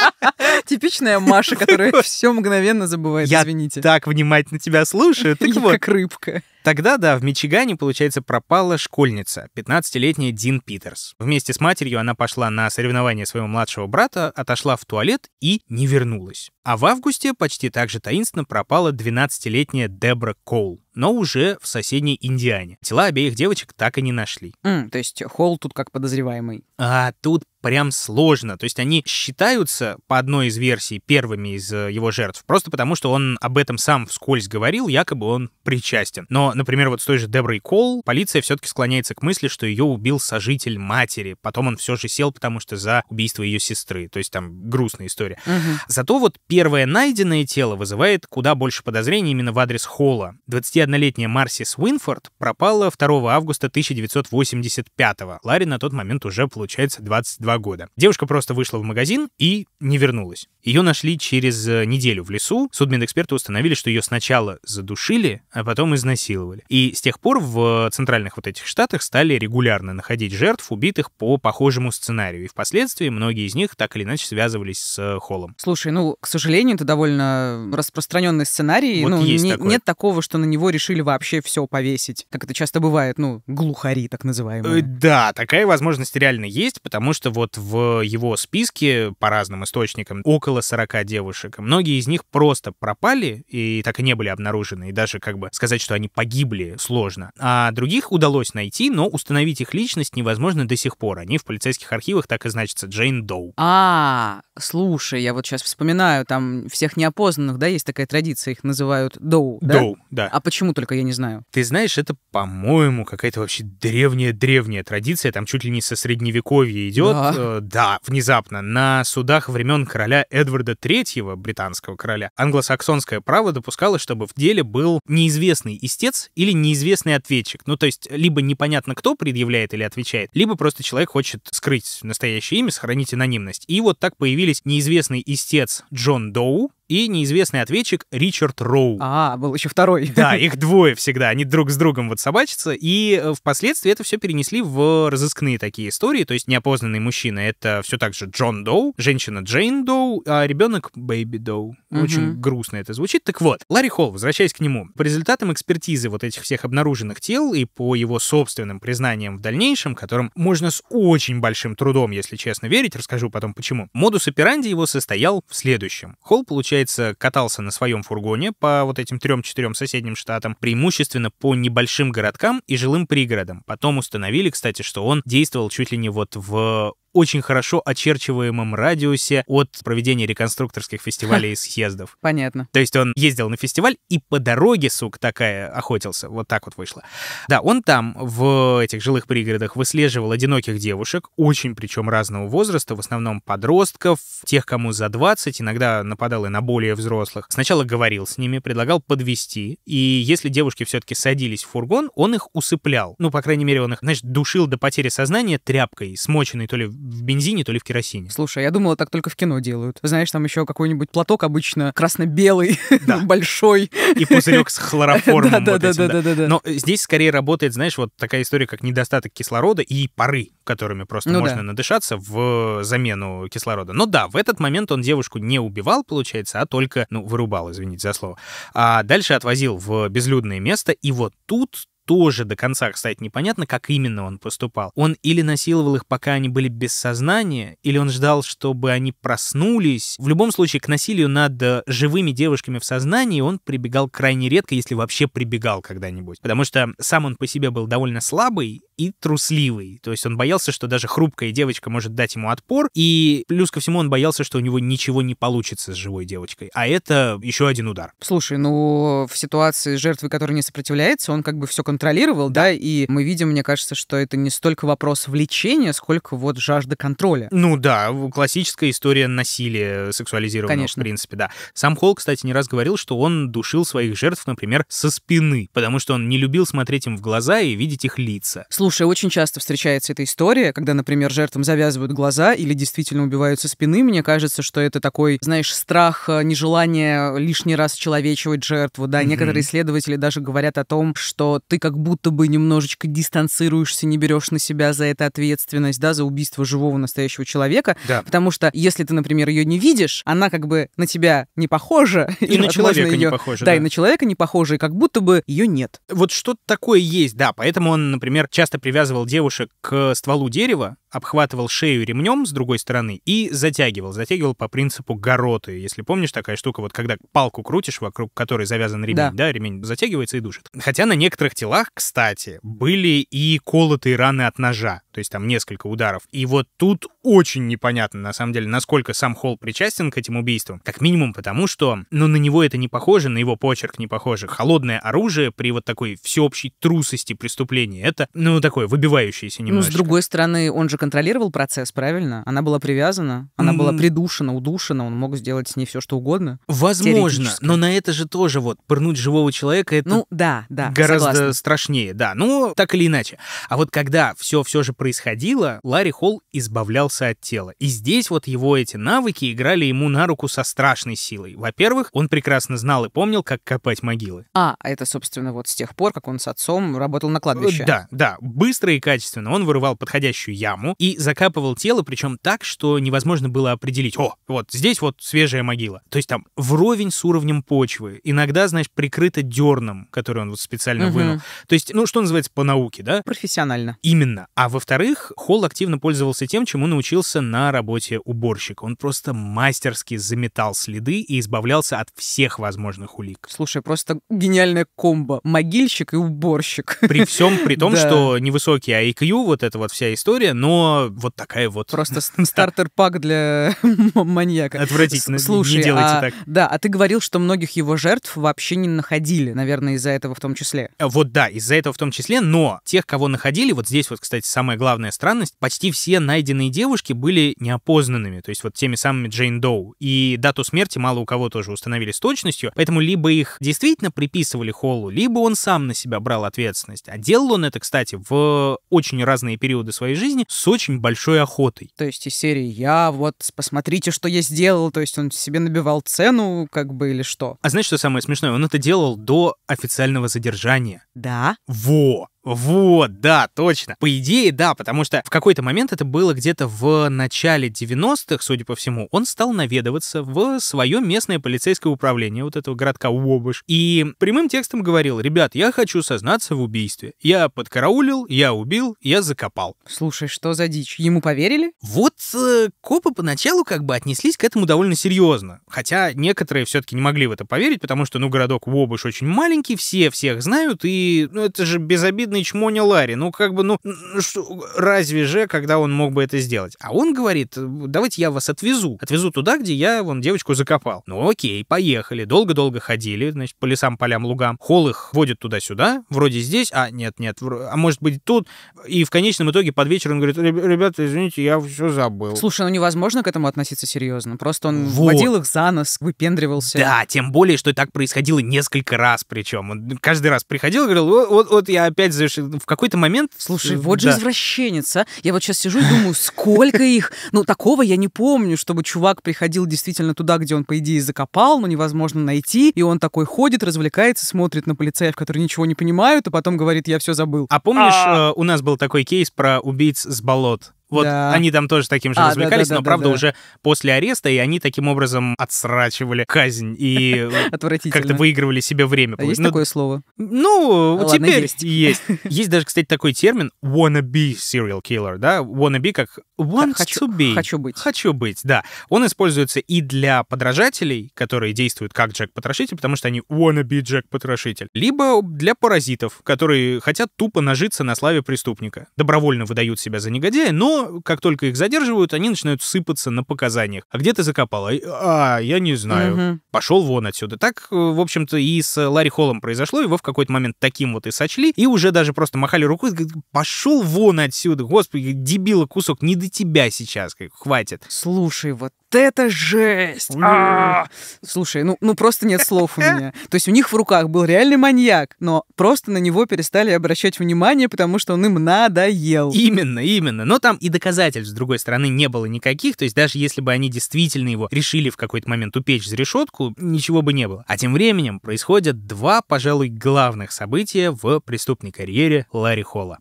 Типичная Маша, которая все мгновенно забывает, Я извините. так внимательно тебя слушаю. ты вот. как рыбка. Тогда, да, в Мичигане, получается, пропала школьница, 15-летняя Дин Питерс. Вместе с матерью она пошла на соревнования своего младшего брата, отошла в туалет и не вернулась. А в августе почти так же таинственно пропала 12-летняя Дебра Коул, но уже в соседней Индиане. Тела обеих девочек так и не нашли. Mm, то есть Холл тут как подозреваемый. А тут прям сложно. То есть они считаются по одной из версий, первыми из э, его жертв, просто потому что он об этом сам вскользь говорил, якобы он причастен. Но, например, вот с той же Деброй Кол полиция все-таки склоняется к мысли, что ее убил сожитель матери, потом он все же сел, потому что за убийство ее сестры, то есть там грустная история. Угу. Зато вот первое найденное тело вызывает куда больше подозрений именно в адрес Холла. 21-летняя Марсис Уинфорд пропала 2 августа 1985 Ларри на тот момент уже, получается, 22 года. Девушка просто вышла в магазин и не вернулась. Ее нашли через э, неделю в лесу. Судмедэксперты установили, что ее сначала задушили, а потом изнасиловали. И с тех пор в э, центральных вот этих штатах стали регулярно находить жертв, убитых по похожему сценарию. И впоследствии многие из них так или иначе связывались с э, Холлом. Слушай, ну, к сожалению, это довольно распространенный сценарий. Вот ну, есть не, такое. Нет такого, что на него решили вообще все повесить, как это часто бывает, ну, глухари так называемые. Да, такая возможность реально есть, потому что вот в его списке по разным источникам, около 40 девушек. Многие из них просто пропали и так и не были обнаружены, и даже как бы сказать, что они погибли, сложно. А других удалось найти, но установить их личность невозможно до сих пор. Они в полицейских архивах так и значатся Джейн Доу. А, слушай, я вот сейчас вспоминаю, там всех неопознанных, да, есть такая традиция, их называют Доу, да? Доу, да. А почему только я не знаю? Ты знаешь, это, по-моему, какая-то вообще древняя-древняя традиция, там чуть ли не со средневековья идет. Да, э, да внезапно. На судах в времен короля Эдварда III, британского короля, англосаксонское право допускало, чтобы в деле был неизвестный истец или неизвестный ответчик. Ну, то есть, либо непонятно, кто предъявляет или отвечает, либо просто человек хочет скрыть настоящее имя, сохранить анонимность. И вот так появились неизвестный истец Джон Доу, и неизвестный ответчик Ричард Роу. А, был еще второй. Да, их двое всегда, они друг с другом вот собачатся, и э, впоследствии это все перенесли в разыскные такие истории, то есть неопознанный мужчина — это все так же Джон Доу, женщина Джейн Доу, а ребенок Бэйби Доу. Очень угу. грустно это звучит. Так вот, Ларри Холл, возвращаясь к нему, по результатам экспертизы вот этих всех обнаруженных тел и по его собственным признаниям в дальнейшем, которым можно с очень большим трудом, если честно, верить, расскажу потом почему, модус операнди его состоял в следующем. Холл получает получается, катался на своем фургоне по вот этим трем-четырем соседним штатам, преимущественно по небольшим городкам и жилым пригородам. Потом установили, кстати, что он действовал чуть ли не вот в очень хорошо очерчиваемом радиусе от проведения реконструкторских фестивалей и съездов. Понятно. То есть он ездил на фестиваль и по дороге, сука, такая охотился. Вот так вот вышло. Да, он там, в этих жилых пригородах, выслеживал одиноких девушек, очень причем разного возраста, в основном подростков, тех, кому за 20, иногда нападал и на более взрослых. Сначала говорил с ними, предлагал подвести, и если девушки все-таки садились в фургон, он их усыплял. Ну, по крайней мере, он их, значит душил до потери сознания тряпкой, смоченной то ли в бензине, то ли в керосине. Слушай, а я думала, так только в кино делают. Знаешь, там еще какой-нибудь платок обычно красно-белый, да. большой. И пузырек с хлороформом. Да, да, да, да, да, да. Но здесь скорее работает, знаешь, вот такая история, как недостаток кислорода и пары, которыми просто ну, можно да. надышаться в замену кислорода. Но да, в этот момент он девушку не убивал, получается, а только, ну, вырубал, извините за слово. А дальше отвозил в безлюдное место, и вот тут тоже до конца, кстати, непонятно, как именно он поступал. Он или насиловал их, пока они были без сознания, или он ждал, чтобы они проснулись. В любом случае, к насилию над э, живыми девушками в сознании он прибегал крайне редко, если вообще прибегал когда-нибудь. Потому что сам он по себе был довольно слабый и трусливый. То есть он боялся, что даже хрупкая девочка может дать ему отпор, и плюс ко всему он боялся, что у него ничего не получится с живой девочкой. А это еще один удар. Слушай, ну в ситуации жертвы, которая не сопротивляется, он как бы все контролирует контролировал, да. да, и мы видим, мне кажется, что это не столько вопрос влечения, сколько вот жажда контроля. Ну да, классическая история насилия сексуализированного, Конечно. в принципе, да. Сам Холл, кстати, не раз говорил, что он душил своих жертв, например, со спины, потому что он не любил смотреть им в глаза и видеть их лица. Слушай, очень часто встречается эта история, когда, например, жертвам завязывают глаза или действительно убивают со спины. Мне кажется, что это такой, знаешь, страх, э, нежелание лишний раз человечивать жертву, да. Mm-hmm. Некоторые исследователи даже говорят о том, что ты как как будто бы немножечко дистанцируешься, не берешь на себя за это ответственность, да, за убийство живого настоящего человека. Да. Потому что если ты, например, ее не видишь, она как бы на тебя не похожа. И, и на человека ее... не похожа. Да, да, и на человека не похожа, и как будто бы ее нет. Вот что-то такое есть, да. Поэтому он, например, часто привязывал девушек к стволу дерева, обхватывал шею ремнем с другой стороны и затягивал. Затягивал по принципу гороты. Если помнишь, такая штука, вот когда палку крутишь, вокруг которой завязан ремень, да, да ремень затягивается и душит. Хотя на некоторых телах головах, кстати, были и колотые раны от ножа то есть там несколько ударов. И вот тут очень непонятно, на самом деле, насколько сам Холл причастен к этим убийствам, как минимум потому, что, ну, на него это не похоже, на его почерк не похоже. Холодное оружие при вот такой всеобщей трусости преступления, это, ну, такое выбивающееся немножечко. Ну, с другой стороны, он же контролировал процесс, правильно? Она была привязана, она была придушена, удушена, он мог сделать с ней все, что угодно. Возможно, но на это же тоже вот, пырнуть живого человека, это ну, да, да, гораздо согласна. страшнее, да, ну, так или иначе. А вот когда все все же происходит происходило, Ларри Холл избавлялся от тела. И здесь вот его эти навыки играли ему на руку со страшной силой. Во-первых, он прекрасно знал и помнил, как копать могилы. А, это, собственно, вот с тех пор, как он с отцом работал на кладбище. Да, да. Быстро и качественно он вырывал подходящую яму и закапывал тело, причем так, что невозможно было определить. О, вот здесь вот свежая могила. То есть там вровень с уровнем почвы. Иногда, знаешь, прикрыто дерном, который он вот специально угу. вынул. То есть, ну, что называется по науке, да? Профессионально. Именно. А во-вторых, во-вторых, Холл активно пользовался тем, чему научился на работе уборщик. Он просто мастерски заметал следы и избавлялся от всех возможных улик. Слушай, просто гениальная комбо. Могильщик и уборщик. При всем при том, что невысокий IQ, а вот эта вот вся история, но вот такая вот... Просто стартер-пак для маньяка. Отвратительно, Слушай, не делайте а, так. Да, а ты говорил, что многих его жертв вообще не находили, наверное, из-за этого в том числе. Э, вот да, из-за этого в том числе, но тех, кого находили, вот здесь вот, кстати, самое главная странность, почти все найденные девушки были неопознанными, то есть вот теми самыми Джейн Доу. И дату смерти мало у кого тоже установили с точностью, поэтому либо их действительно приписывали Холлу, либо он сам на себя брал ответственность. А делал он это, кстати, в очень разные периоды своей жизни с очень большой охотой. То есть из серии «Я вот, посмотрите, что я сделал», то есть он себе набивал цену, как бы, или что? А знаешь, что самое смешное? Он это делал до официального задержания. Да. Во! Вот, да, точно. По идее, да, потому что в какой-то момент это было где-то в начале 90-х, судя по всему, он стал наведываться в свое местное полицейское управление вот этого городка Уобыш и прямым текстом говорил, ребят, я хочу сознаться в убийстве. Я подкараулил, я убил, я закопал. Слушай, что за дичь? Ему поверили? Вот э, копы поначалу как бы отнеслись к этому довольно серьезно. Хотя некоторые все-таки не могли в это поверить, потому что, ну, городок Уобыш очень маленький, все всех знают, и ну, это же без обид стыдно и чмоня Ларри. Ну, как бы, ну, что, разве же, когда он мог бы это сделать? А он говорит, э, давайте я вас отвезу. Отвезу туда, где я, вон, девочку закопал. Ну, окей, поехали. Долго-долго ходили, значит, по лесам, полям, лугам. Холл их водит туда-сюда, вроде здесь, а нет, нет, а может быть тут. И в конечном итоге под вечер он говорит, ребята, извините, я все забыл. Слушай, ну невозможно к этому относиться серьезно. Просто он вот. водил их за нос, выпендривался. Да, тем более, что так происходило несколько раз причем. Он каждый раз приходил и говорил, вот, вот, вот я опять используешь в какой-то момент... Слушай, э, вот да. же извращенец, а. Я вот сейчас сижу и думаю, сколько их... Ну, такого я не помню, чтобы чувак приходил действительно туда, где он, по идее, закопал, но невозможно найти, и он такой ходит, развлекается, смотрит на полицаев, которые ничего не понимают, а потом говорит, я все забыл. А помнишь, а. Э, у нас был такой кейс про убийц с болот? Вот да. они там тоже таким же а, развлекались, да, да, но да, правда да. уже после ареста, и они таким образом отсрачивали казнь и э, как-то выигрывали себе время. А есть ну, такое слово? Ну, а, Ладно, теперь есть. есть. Есть даже, кстати, такой термин wanna be serial killer, да? Wanna be как want хочу, to be. Хочу быть. Хочу быть, да. Он используется и для подражателей, которые действуют как Джек-потрошитель, потому что они wanna be Джек-потрошитель, либо для паразитов, которые хотят тупо нажиться на славе преступника. Добровольно выдают себя за негодяя, но как только их задерживают, они начинают сыпаться на показаниях. А где ты закопала? А, я не знаю. Угу. Пошел вон отсюда. Так, э, в общем-то, и с Ларри Холлом произошло, его в какой-то момент таким вот и сочли, и уже даже просто махали рукой, пошел вон отсюда, господи, дебила кусок, не до тебя сейчас, хватит. Слушай, вот это жесть! А! Слушай, ну, ну просто нет слов у меня. То есть у них в руках был реальный маньяк, но просто на него перестали обращать внимание, потому что он им надоел. Именно, именно. Но там и доказательств, с другой стороны, не было никаких. То есть даже если бы они действительно его решили в какой-то момент упечь за решетку, ничего бы не было. А тем временем происходят два, пожалуй, главных события в преступной карьере Ларри Холла.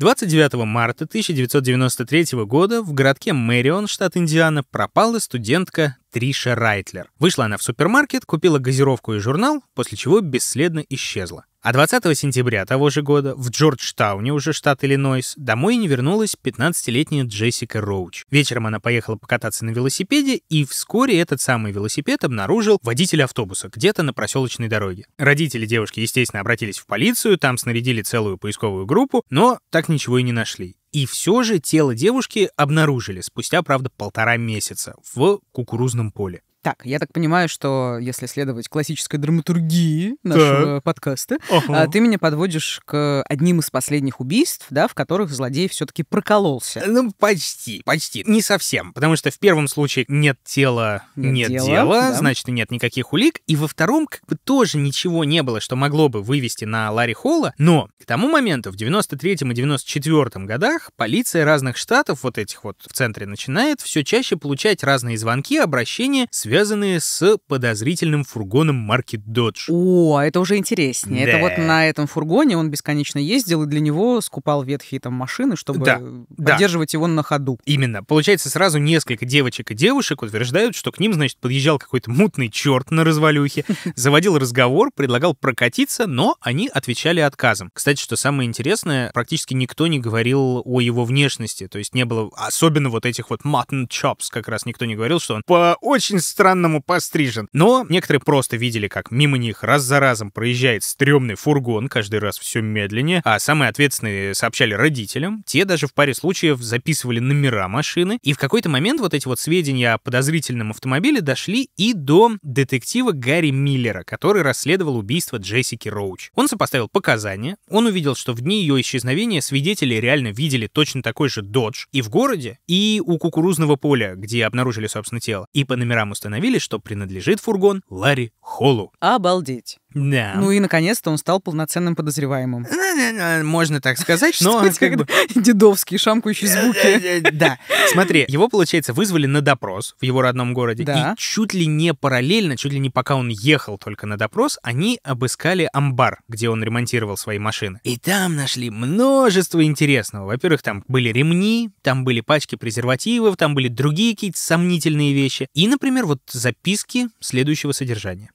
29 марта 1993 года в городке Мэрион, штат Индиана, пропала студентка Триша Райтлер. Вышла она в супермаркет, купила газировку и журнал, после чего бесследно исчезла. А 20 сентября того же года в Джорджтауне, уже штат Иллинойс, домой не вернулась 15-летняя Джессика Роуч. Вечером она поехала покататься на велосипеде, и вскоре этот самый велосипед обнаружил водитель автобуса где-то на проселочной дороге. Родители девушки, естественно, обратились в полицию, там снарядили целую поисковую группу, но так ничего и не нашли. И все же тело девушки обнаружили спустя, правда, полтора месяца в кукурузном поле. Так, я так понимаю, что если следовать классической драматургии нашего да. подкаста, а, ага. ты меня подводишь к одним из последних убийств, да, в которых злодей все-таки прокололся. Ну, почти, почти. Не совсем. Потому что в первом случае нет тела, нет, нет дела, дела да. значит, нет никаких улик. И во втором, как бы тоже ничего не было, что могло бы вывести на Ларри Холла. Но к тому моменту, в 93-м и 94-м годах, полиция разных штатов, вот этих вот в центре, начинает все чаще получать разные звонки, обращения, связанные связанные с подозрительным фургоном марки Dodge. О, это уже интереснее. Да. Это вот на этом фургоне он бесконечно ездил и для него скупал ветхие там машины, чтобы да. поддерживать да. его на ходу. Именно. Получается, сразу несколько девочек и девушек утверждают, что к ним, значит, подъезжал какой-то мутный черт на развалюхе, заводил разговор, предлагал прокатиться, но они отвечали отказом. Кстати, что самое интересное, практически никто не говорил о его внешности, то есть не было особенно вот этих вот mutton chops, как раз никто не говорил, что он по очень странному по-странному пострижен. Но некоторые просто видели, как мимо них раз за разом проезжает стрёмный фургон, каждый раз все медленнее, а самые ответственные сообщали родителям, те даже в паре случаев записывали номера машины, и в какой-то момент вот эти вот сведения о подозрительном автомобиле дошли и до детектива Гарри Миллера, который расследовал убийство Джессики Роуч. Он сопоставил показания, он увидел, что в дни ее исчезновения свидетели реально видели точно такой же додж и в городе, и у кукурузного поля, где обнаружили, собственно, тело, и по номерам установили установили, что принадлежит фургон Ларри Холлу. Обалдеть. Да. Ну и наконец-то он стал полноценным подозреваемым. Ну, ну, ну, можно так сказать, что он как бы... Дедовские шамкающие звуки. Э, э, э, да. Смотри, его, получается, вызвали на допрос в его родном городе. И чуть ли не параллельно, чуть ли не пока он ехал только на допрос, они обыскали амбар, где он ремонтировал свои машины. И там нашли множество интересного. Во-первых, там были ремни, там были пачки презервативов, там были другие какие-то сомнительные вещи. И, например, вот записки следующего содержания.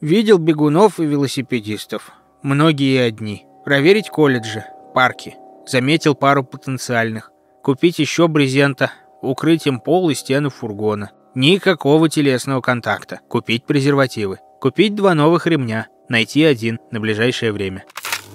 Видел бегунов и велосипедистов. Многие одни. Проверить колледжи, парки. Заметил пару потенциальных. Купить еще брезента. Укрыть им пол и стены фургона. Никакого телесного контакта. Купить презервативы. Купить два новых ремня. Найти один на ближайшее время.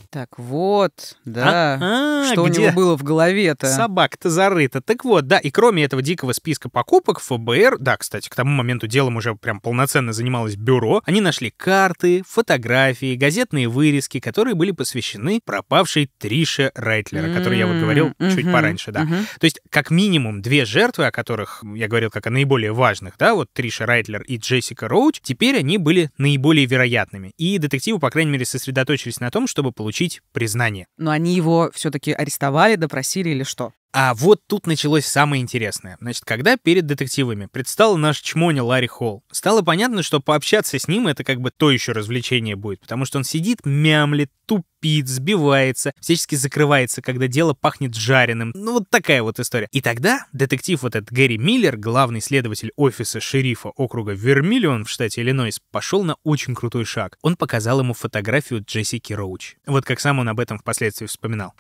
Так вот, да. а а что где? у него было в голове-то? собака то зарыта. Так вот, да, и кроме этого дикого списка покупок, ФБР, да, кстати, к тому моменту делом уже прям полноценно занималось бюро, они нашли карты, фотографии, газетные вырезки, которые были посвящены пропавшей Трише Райтлера, о которой я вот говорил чуть пораньше, да. То есть, как минимум, две жертвы, о которых я говорил как о наиболее важных, да, вот Триша Райтлер и Джессика Роуч, теперь они были наиболее вероятными. И детективы, по крайней мере, сосредоточились на том, чтобы получить признание. Но они его все-таки арестовали, допросили или что? А вот тут началось самое интересное. Значит, когда перед детективами предстал наш чмоня Ларри Холл, стало понятно, что пообщаться с ним это как бы то еще развлечение будет, потому что он сидит, мямлит, тупит, сбивается, всячески закрывается, когда дело пахнет жареным. Ну вот такая вот история. И тогда детектив вот этот Гэри Миллер, главный следователь офиса шерифа округа Вермиллион в штате Иллинойс, пошел на очень крутой шаг. Он показал ему фотографию Джессики Роуч. Вот как сам он об этом впоследствии вспоминал.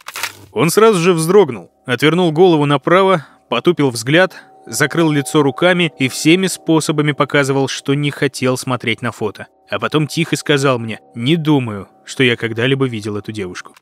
Он сразу же вздрогнул, отвернул голову направо, потупил взгляд, закрыл лицо руками и всеми способами показывал, что не хотел смотреть на фото. А потом тихо сказал мне «Не думаю, что я когда-либо видел эту девушку.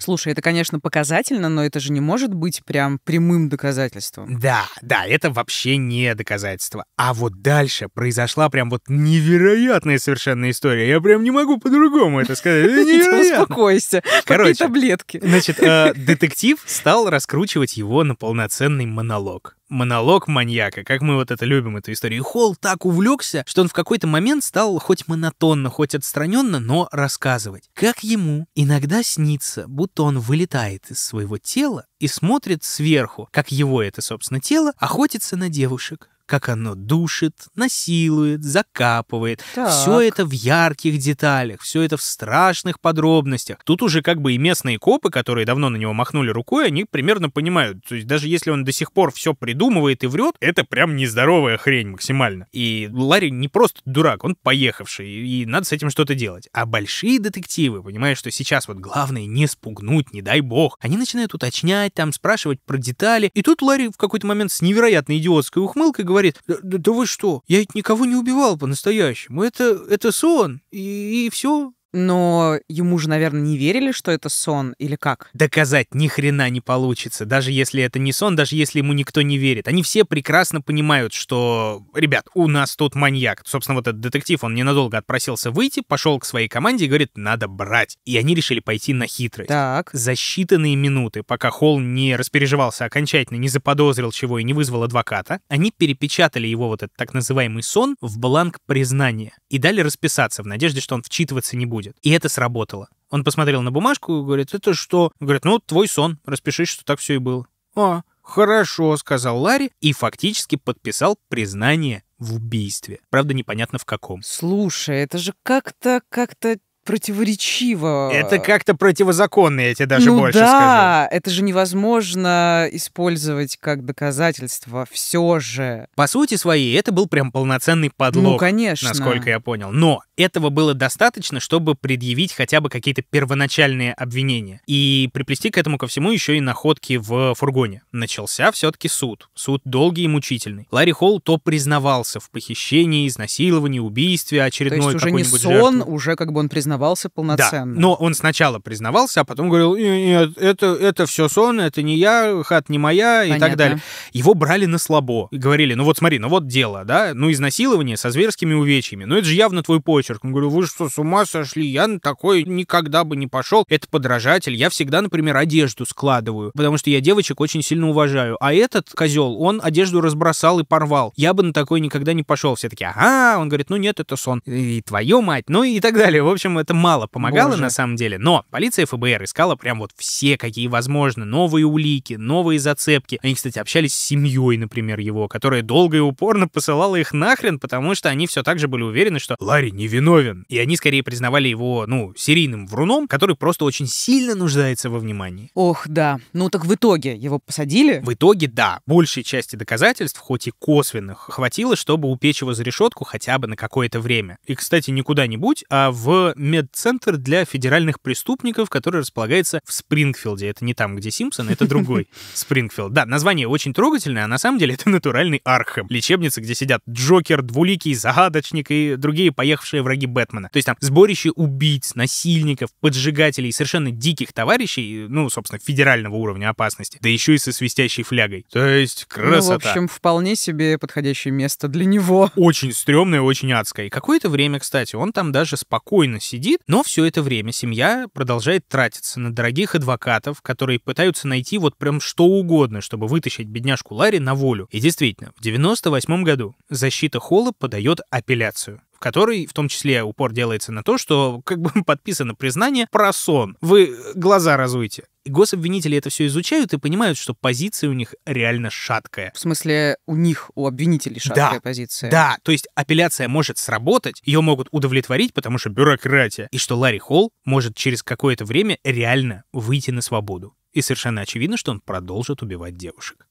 Слушай, это, конечно, показательно, но это же не может быть прям прямым доказательством. Да, да, это вообще не доказательство. А вот дальше произошла прям вот невероятная совершенно история. Я прям не могу по-другому это сказать. Невероятно. Успокойся. Короче, таблетки. Значит, э, детектив стал раскручивать его на полноценный монолог монолог маньяка, как мы вот это любим, эту историю. И Холл так увлекся, что он в какой-то момент стал хоть монотонно, хоть отстраненно, но рассказывать как ему иногда снится, будто он вылетает из своего тела и смотрит сверху, как его это, собственно, тело охотится на девушек как оно душит, насилует, закапывает. Так. Все это в ярких деталях, все это в страшных подробностях. Тут уже как бы и местные копы, которые давно на него махнули рукой, они примерно понимают. То есть даже если он до сих пор все придумывает и врет, это прям нездоровая хрень максимально. И Ларри не просто дурак, он поехавший, и надо с этим что-то делать. А большие детективы, понимаешь, что сейчас вот главное не спугнуть, не дай бог. Они начинают уточнять, там спрашивать про детали. И тут Ларри в какой-то момент с невероятной идиотской ухмылкой говорит, говорит, да, да вы что, я ведь никого не убивал по-настоящему, это, это сон, и, и все, но ему же, наверное, не верили, что это сон, или как? Доказать ни хрена не получится. Даже если это не сон, даже если ему никто не верит. Они все прекрасно понимают, что, ребят, у нас тут маньяк. Собственно, вот этот детектив, он ненадолго отпросился выйти, пошел к своей команде и говорит, надо брать. И они решили пойти на хитрость. Так. За считанные минуты, пока Холл не распереживался окончательно, не заподозрил чего и не вызвал адвоката, они перепечатали его вот этот так называемый сон в бланк признания и дали расписаться в надежде, что он вчитываться не будет будет. И это сработало. Он посмотрел на бумажку и говорит, это что? Говорит, ну, твой сон, распишись, что так все и было. А, «Хорошо», — сказал Ларри и фактически подписал признание в убийстве. Правда, непонятно в каком. Слушай, это же как-то, как-то противоречиво. Это как-то противозаконно, я тебе даже ну больше да, скажу. да, это же невозможно использовать как доказательство все же. По сути своей, это был прям полноценный подлог. Ну, конечно. Насколько я понял. Но этого было достаточно, чтобы предъявить хотя бы какие-то первоначальные обвинения. И приплести к этому ко всему еще и находки в фургоне. Начался все-таки суд. Суд долгий и мучительный. Ларри Холл то признавался в похищении, изнасиловании, убийстве очередной То есть уже не сон, жертвы. уже как бы он признавался полноценно. Да, но он сначала признавался, а потом говорил, «Э, нет, это, это все сон, это не я, хат не моя Понятно. и так далее. Его брали на слабо и говорили, ну вот смотри, ну вот дело, да, ну изнасилование со зверскими увечьями, ну это же явно твой почерк почерком. Говорю, вы что, с ума сошли? Я на такой никогда бы не пошел. Это подражатель. Я всегда, например, одежду складываю, потому что я девочек очень сильно уважаю. А этот козел, он одежду разбросал и порвал. Я бы на такой никогда не пошел. Все таки ага, он говорит, ну нет, это сон. И твою мать, ну и так далее. В общем, это мало помогало Боже. на самом деле. Но полиция ФБР искала прям вот все, какие возможно, новые улики, новые зацепки. Они, кстати, общались с семьей, например, его, которая долго и упорно посылала их нахрен, потому что они все так же были уверены, что Ларри не виновен. И они скорее признавали его, ну, серийным вруном, который просто очень сильно нуждается во внимании. Ох, да. Ну так в итоге его посадили? В итоге, да. Большей части доказательств, хоть и косвенных, хватило, чтобы упечь его за решетку хотя бы на какое-то время. И, кстати, не куда-нибудь, а в медцентр для федеральных преступников, который располагается в Спрингфилде. Это не там, где Симпсон, это другой Спрингфилд. Да, название очень трогательное, а на самом деле это натуральный Архем. Лечебница, где сидят Джокер, Двуликий, Загадочник и другие поехавшие в враги Бэтмена. То есть там сборище убийц, насильников, поджигателей, совершенно диких товарищей, ну, собственно, федерального уровня опасности, да еще и со свистящей флягой. То есть красота. Ну, в общем, вполне себе подходящее место для него. Очень стрёмное, очень адское. И какое-то время, кстати, он там даже спокойно сидит, но все это время семья продолжает тратиться на дорогих адвокатов, которые пытаются найти вот прям что угодно, чтобы вытащить бедняжку Ларри на волю. И действительно, в 98 году защита Холла подает апелляцию в которой в том числе упор делается на то, что как бы подписано признание про сон. Вы глаза разуйте. И гособвинители это все изучают и понимают, что позиция у них реально шаткая. В смысле, у них, у обвинителей шаткая да, позиция. Да, то есть апелляция может сработать, ее могут удовлетворить, потому что бюрократия. И что Ларри Холл может через какое-то время реально выйти на свободу. И совершенно очевидно, что он продолжит убивать девушек.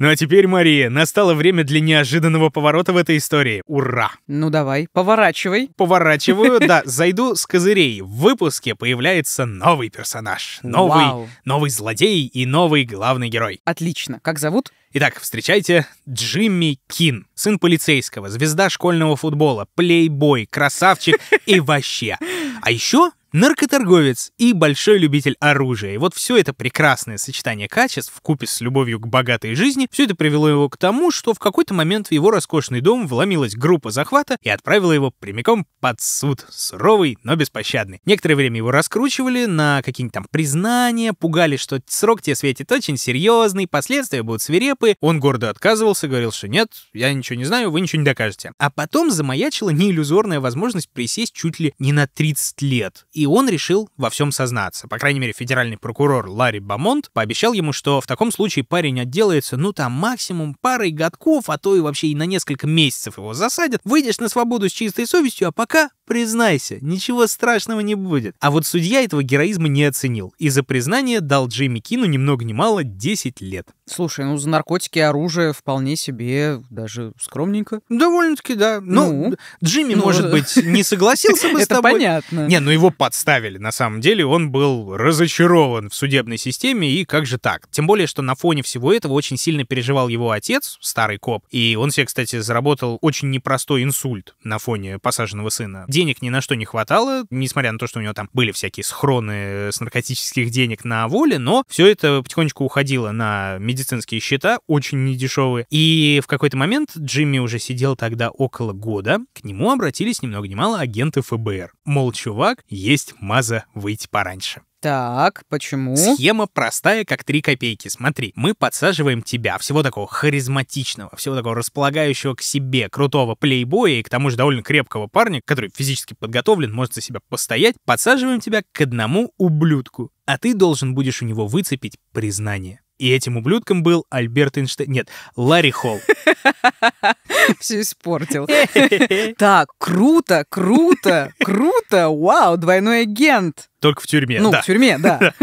Ну а теперь, Мария, настало время для неожиданного поворота в этой истории. Ура! Ну давай, поворачивай. Поворачиваю, да. Зайду с козырей. В выпуске появляется новый персонаж. Новый, новый злодей и новый главный герой. Отлично. Как зовут? Итак, встречайте Джимми Кин, сын полицейского, звезда школьного футбола, плейбой, красавчик и вообще. А еще наркоторговец и большой любитель оружия. И вот все это прекрасное сочетание качеств в купе с любовью к богатой жизни, все это привело его к тому, что в какой-то момент в его роскошный дом вломилась группа захвата и отправила его прямиком под суд. Суровый, но беспощадный. Некоторое время его раскручивали на какие-нибудь там признания, пугали, что срок тебе светит очень серьезный, последствия будут свирепы. Он гордо отказывался, говорил, что нет, я ничего не знаю, вы ничего не докажете. А потом замаячила неиллюзорная возможность присесть чуть ли не на 30 лет. И и он решил во всем сознаться. По крайней мере, федеральный прокурор Ларри Бамонт пообещал ему, что в таком случае парень отделается, ну там, максимум парой годков, а то и вообще и на несколько месяцев его засадят. Выйдешь на свободу с чистой совестью, а пока признайся, ничего страшного не будет. А вот судья этого героизма не оценил и за признание дал Джимми Кину ни много ни мало 10 лет. Слушай, ну за наркотики и оружие вполне себе даже скромненько. Довольно-таки, да. Но ну, ну, Джимми, ну, может э, быть, не согласился бы с тобой. Это понятно. Не, ну его подставили, на самом деле. Он был разочарован в судебной системе, и как же так? Тем более, что на фоне всего этого очень сильно переживал его отец, старый коп. И он себе, кстати, заработал очень непростой инсульт на фоне посаженного сына. Денег ни на что не хватало, несмотря на то, что у него там были всякие схроны с наркотических денег на воле, но все это потихонечку уходило на медицинские счета, очень недешевые. И в какой-то момент Джимми уже сидел тогда около года, к нему обратились ни много ни мало агенты ФБР. Мол, чувак, есть маза выйти пораньше. Так, почему? Схема простая, как три копейки. Смотри, мы подсаживаем тебя, всего такого харизматичного, всего такого располагающего к себе, крутого плейбоя и к тому же довольно крепкого парня, который физически подготовлен, может за себя постоять, подсаживаем тебя к одному ублюдку, а ты должен будешь у него выцепить признание. И этим ублюдком был Альберт Эйнштейн. Нет, Ларри Холл. Все испортил. Так, круто, круто, круто. Вау, двойной агент. Только в тюрьме. Ну, да. в тюрьме, да.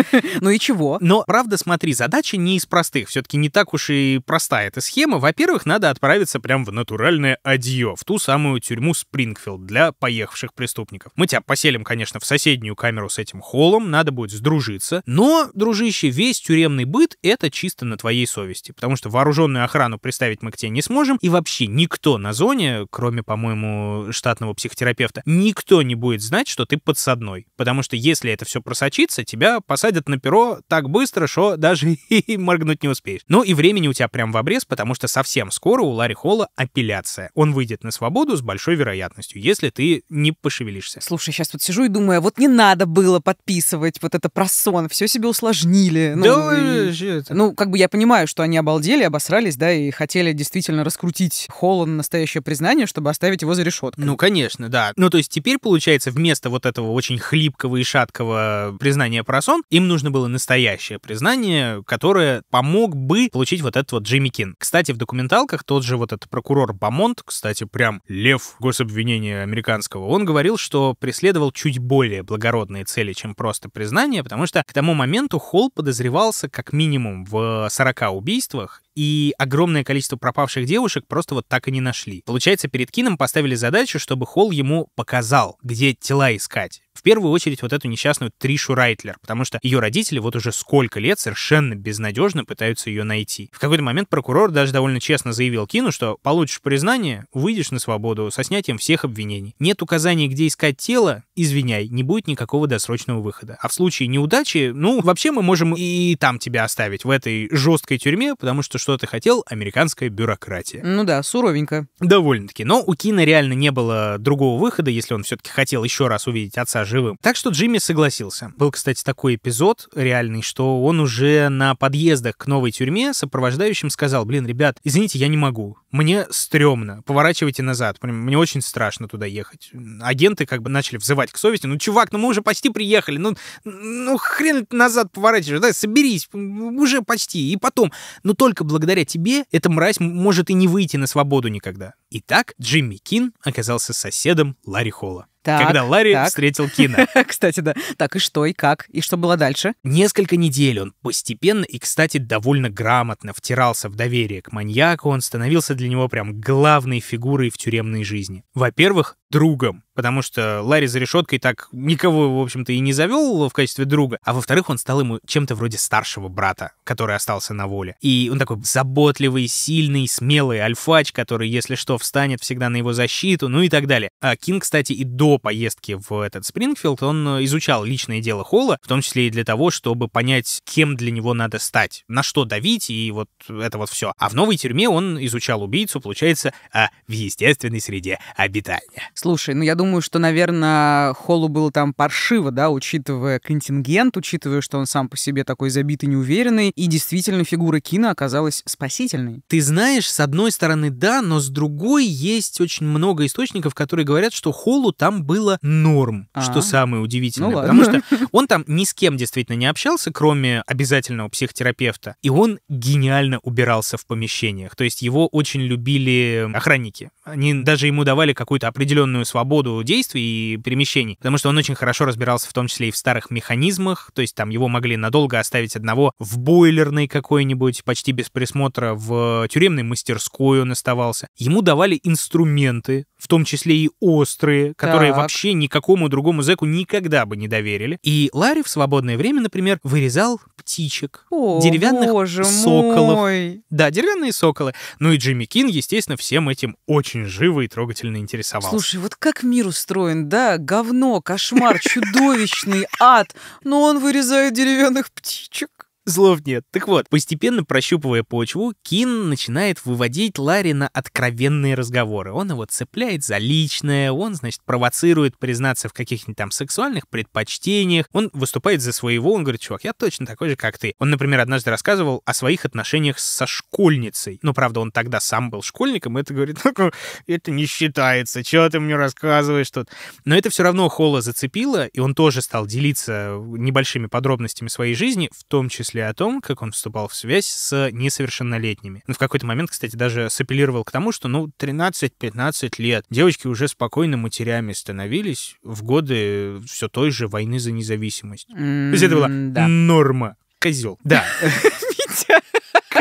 Ну и чего? Но, правда, смотри, задача не из простых. Все-таки не так уж и простая эта схема. Во-первых, надо отправиться прямо в натуральное адье, в ту самую тюрьму Спрингфилд для поехавших преступников. Мы тебя поселим, конечно, в соседнюю камеру с этим холлом, надо будет сдружиться. Но, дружище, весь тюремный быт — это чисто на твоей совести, потому что вооруженную охрану представить мы к тебе не сможем, и вообще никто на зоне, кроме, по-моему, штатного психотерапевта, никто не будет знать, что ты подсадной. Потому что если деле это все просочится, тебя посадят на перо так быстро, что даже и моргнуть не успеешь. Ну и времени у тебя прям в обрез, потому что совсем скоро у Ларри Холла апелляция. Он выйдет на свободу с большой вероятностью, если ты не пошевелишься. Слушай, сейчас вот сижу и думаю, а вот не надо было подписывать вот это просон, все себе усложнили. Ну, да, и... ну, как бы я понимаю, что они обалдели, обосрались, да, и хотели действительно раскрутить Холла на настоящее признание, чтобы оставить его за решеткой. Ну, конечно, да. Ну, то есть теперь, получается, вместо вот этого очень хлипкого и шаткого всякого признания про сон, им нужно было настоящее признание, которое помог бы получить вот этот вот Джимми Кин. Кстати, в документалках тот же вот этот прокурор Бамонт, кстати, прям лев гособвинения американского, он говорил, что преследовал чуть более благородные цели, чем просто признание, потому что к тому моменту Холл подозревался как минимум в 40 убийствах и огромное количество пропавших девушек просто вот так и не нашли. Получается, перед Кином поставили задачу, чтобы Холл ему показал, где тела искать. В первую очередь вот эту несчастную Тришу Райтлер, потому что ее родители вот уже сколько лет совершенно безнадежно пытаются ее найти. В какой-то момент прокурор даже довольно честно заявил Кину, что получишь признание, выйдешь на свободу со снятием всех обвинений. Нет указаний, где искать тело, извиняй, не будет никакого досрочного выхода. А в случае неудачи, ну, вообще мы можем и там тебя оставить в этой жесткой тюрьме, потому что что ты хотел, американская бюрократия. Ну да, суровенько. Довольно-таки. Но у Кина реально не было другого выхода, если он все-таки хотел еще раз увидеть отца живым. Так что Джимми согласился. Был, кстати, такой эпизод реальный, что он уже на подъездах к новой тюрьме сопровождающим сказал, блин, ребят, извините, я не могу. Мне стрёмно. Поворачивайте назад. Мне очень страшно туда ехать. Агенты как бы начали взывать к совести. Ну, чувак, ну мы уже почти приехали. Ну, ну хрен назад поворачиваешь. Да, соберись. Уже почти. И потом. Но ну, только благодаря тебе эта мразь может и не выйти на свободу никогда. Итак, Джимми Кин оказался соседом Ларри Холла. Так, когда Ларри так. встретил Кина. кстати, да. Так, и что, и как, и что было дальше? Несколько недель он постепенно и, кстати, довольно грамотно втирался в доверие к маньяку, он становился для него прям главной фигурой в тюремной жизни. Во-первых, другом, потому что Ларри за решеткой так никого, в общем-то, и не завел в качестве друга, а во-вторых, он стал ему чем-то вроде старшего брата, который остался на воле. И он такой заботливый, сильный, смелый альфач, который, если что, встанет всегда на его защиту, ну и так далее. А Кинг, кстати, и до поездки в этот Спрингфилд он изучал личное дело Холла, в том числе и для того, чтобы понять, кем для него надо стать, на что давить и вот это вот все. А в новой тюрьме он изучал убийцу, получается, а, в естественной среде обитания. Слушай, ну я думаю, что, наверное, Холлу было там паршиво, да, учитывая контингент, учитывая, что он сам по себе такой забитый, неуверенный, и действительно фигура Кина оказалась спасительной. Ты знаешь, с одной стороны, да, но с другой есть очень много источников, которые говорят, что Холлу там было норм, А-а-а. что а. самое удивительное, ну, ладно. потому что он там ни с кем действительно не общался, кроме обязательного психотерапевта, и он гениально убирался в помещениях, то есть его очень любили охранники, они даже ему давали какую-то определенную определенную свободу действий и перемещений, потому что он очень хорошо разбирался в том числе и в старых механизмах, то есть там его могли надолго оставить одного в бойлерной какой-нибудь, почти без присмотра, в тюремной мастерской он оставался. Ему давали инструменты, в том числе и острые, которые так. вообще никакому другому зэку никогда бы не доверили. И Ларри в свободное время, например, вырезал птичек, О, деревянных боже соколов. Мой. Да, деревянные соколы. Ну и Джимми Кин, естественно, всем этим очень живо и трогательно интересовался. Слушай, вот как мир устроен, да? Говно, кошмар, чудовищный ад. Но он вырезает деревянных птичек. Злов нет. Так вот, постепенно прощупывая почву, Кин начинает выводить Ларри на откровенные разговоры. Он его цепляет за личное, он, значит, провоцирует признаться в каких-нибудь там сексуальных предпочтениях, он выступает за своего, он говорит, чувак, я точно такой же, как ты. Он, например, однажды рассказывал о своих отношениях со школьницей. Ну, правда, он тогда сам был школьником, и это говорит, ну, это не считается, что ты мне рассказываешь тут. Но это все равно Холла зацепило, и он тоже стал делиться э, небольшими подробностями своей жизни, в том числе мысли о том, как он вступал в связь с несовершеннолетними. Он в какой-то момент, кстати, даже сапеллировал к тому, что, ну, 13-15 лет. Девочки уже спокойно матерями становились в годы все той же войны за независимость. Mm, -hmm, То есть это была да. норма. Козел. Да. Витя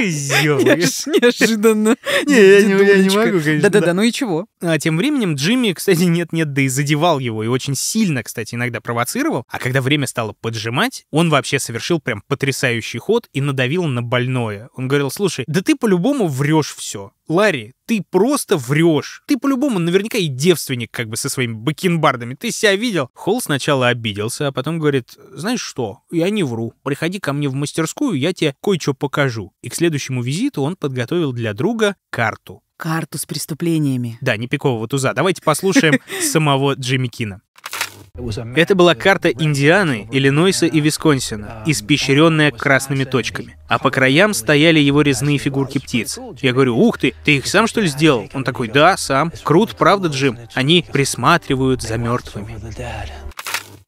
ты сделаешь? Неожиданно. Не, я не, я не могу, конечно. Да-да-да, ну и чего? А тем временем Джимми, кстати, нет-нет, да и задевал его, и очень сильно, кстати, иногда провоцировал. А когда время стало поджимать, он вообще совершил прям потрясающий ход и надавил на больное. Он говорил, слушай, да ты по-любому врешь все. Ларри, ты просто врешь. Ты по-любому наверняка и девственник как бы со своими бакенбардами. Ты себя видел? Холл сначала обиделся, а потом говорит, знаешь что, я не вру. Приходи ко мне в мастерскую, я тебе кое-что покажу. И к следующему визиту он подготовил для друга карту. Карту с преступлениями. Да, не пикового туза. Давайте послушаем самого Джимми Кина. Это была карта Индианы, Иллинойса и Висконсина, испещренная красными точками. А по краям стояли его резные фигурки птиц. Я говорю, ух ты, ты их сам что ли сделал? Он такой, да, сам. Крут, правда, Джим? Они присматривают за мертвыми.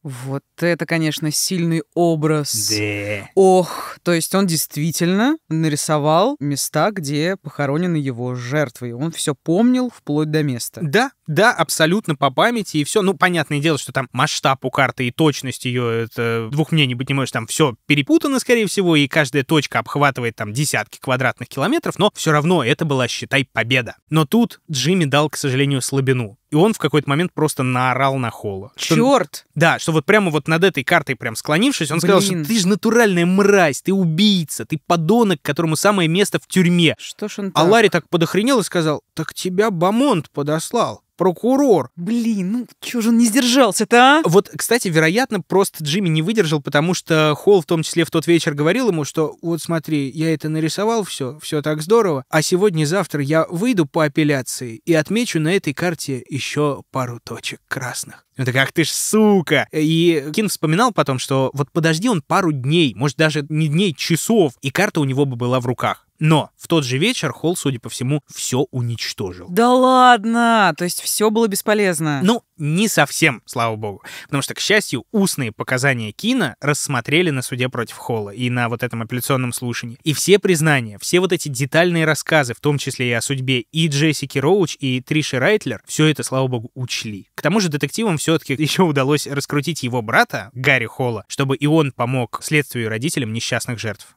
Вот это, конечно, сильный образ. Да. Ох, то есть он действительно нарисовал места, где похоронены его жертвы. Он все помнил вплоть до места. Да, да, абсолютно по памяти и все. Ну, понятное дело, что там масштаб у карты и точность ее, это двух мнений быть не можешь, там все перепутано, скорее всего, и каждая точка обхватывает там десятки квадратных километров, но все равно это была, считай, победа. Но тут Джимми дал, к сожалению, слабину. И он в какой-то момент просто наорал на Холла. Что, Черт! Да, что вот прямо вот над этой картой прям склонившись, он Блин. сказал, что ты же натуральная мразь, ты убийца, ты подонок, которому самое место в тюрьме. Что ж он а так? А Ларри так подохренел и сказал, так тебя Бамонт подослал прокурор. Блин, ну чё же он не сдержался-то, а? Вот, кстати, вероятно, просто Джимми не выдержал, потому что Холл в том числе в тот вечер говорил ему, что вот смотри, я это нарисовал все, все так здорово, а сегодня-завтра я выйду по апелляции и отмечу на этой карте еще пару точек красных. Это как ты ж сука! И Кин вспоминал потом, что вот подожди он пару дней, может даже не дней, часов, и карта у него бы была в руках. Но в тот же вечер Холл, судя по всему, все уничтожил. Да ладно! То есть все было бесполезно? Ну, не совсем, слава богу. Потому что, к счастью, устные показания Кина рассмотрели на суде против Холла и на вот этом апелляционном слушании. И все признания, все вот эти детальные рассказы, в том числе и о судьбе и Джессики Роуч, и Триши Райтлер, все это, слава богу, учли. К тому же детективам все-таки еще удалось раскрутить его брата, Гарри Холла, чтобы и он помог следствию и родителям несчастных жертв.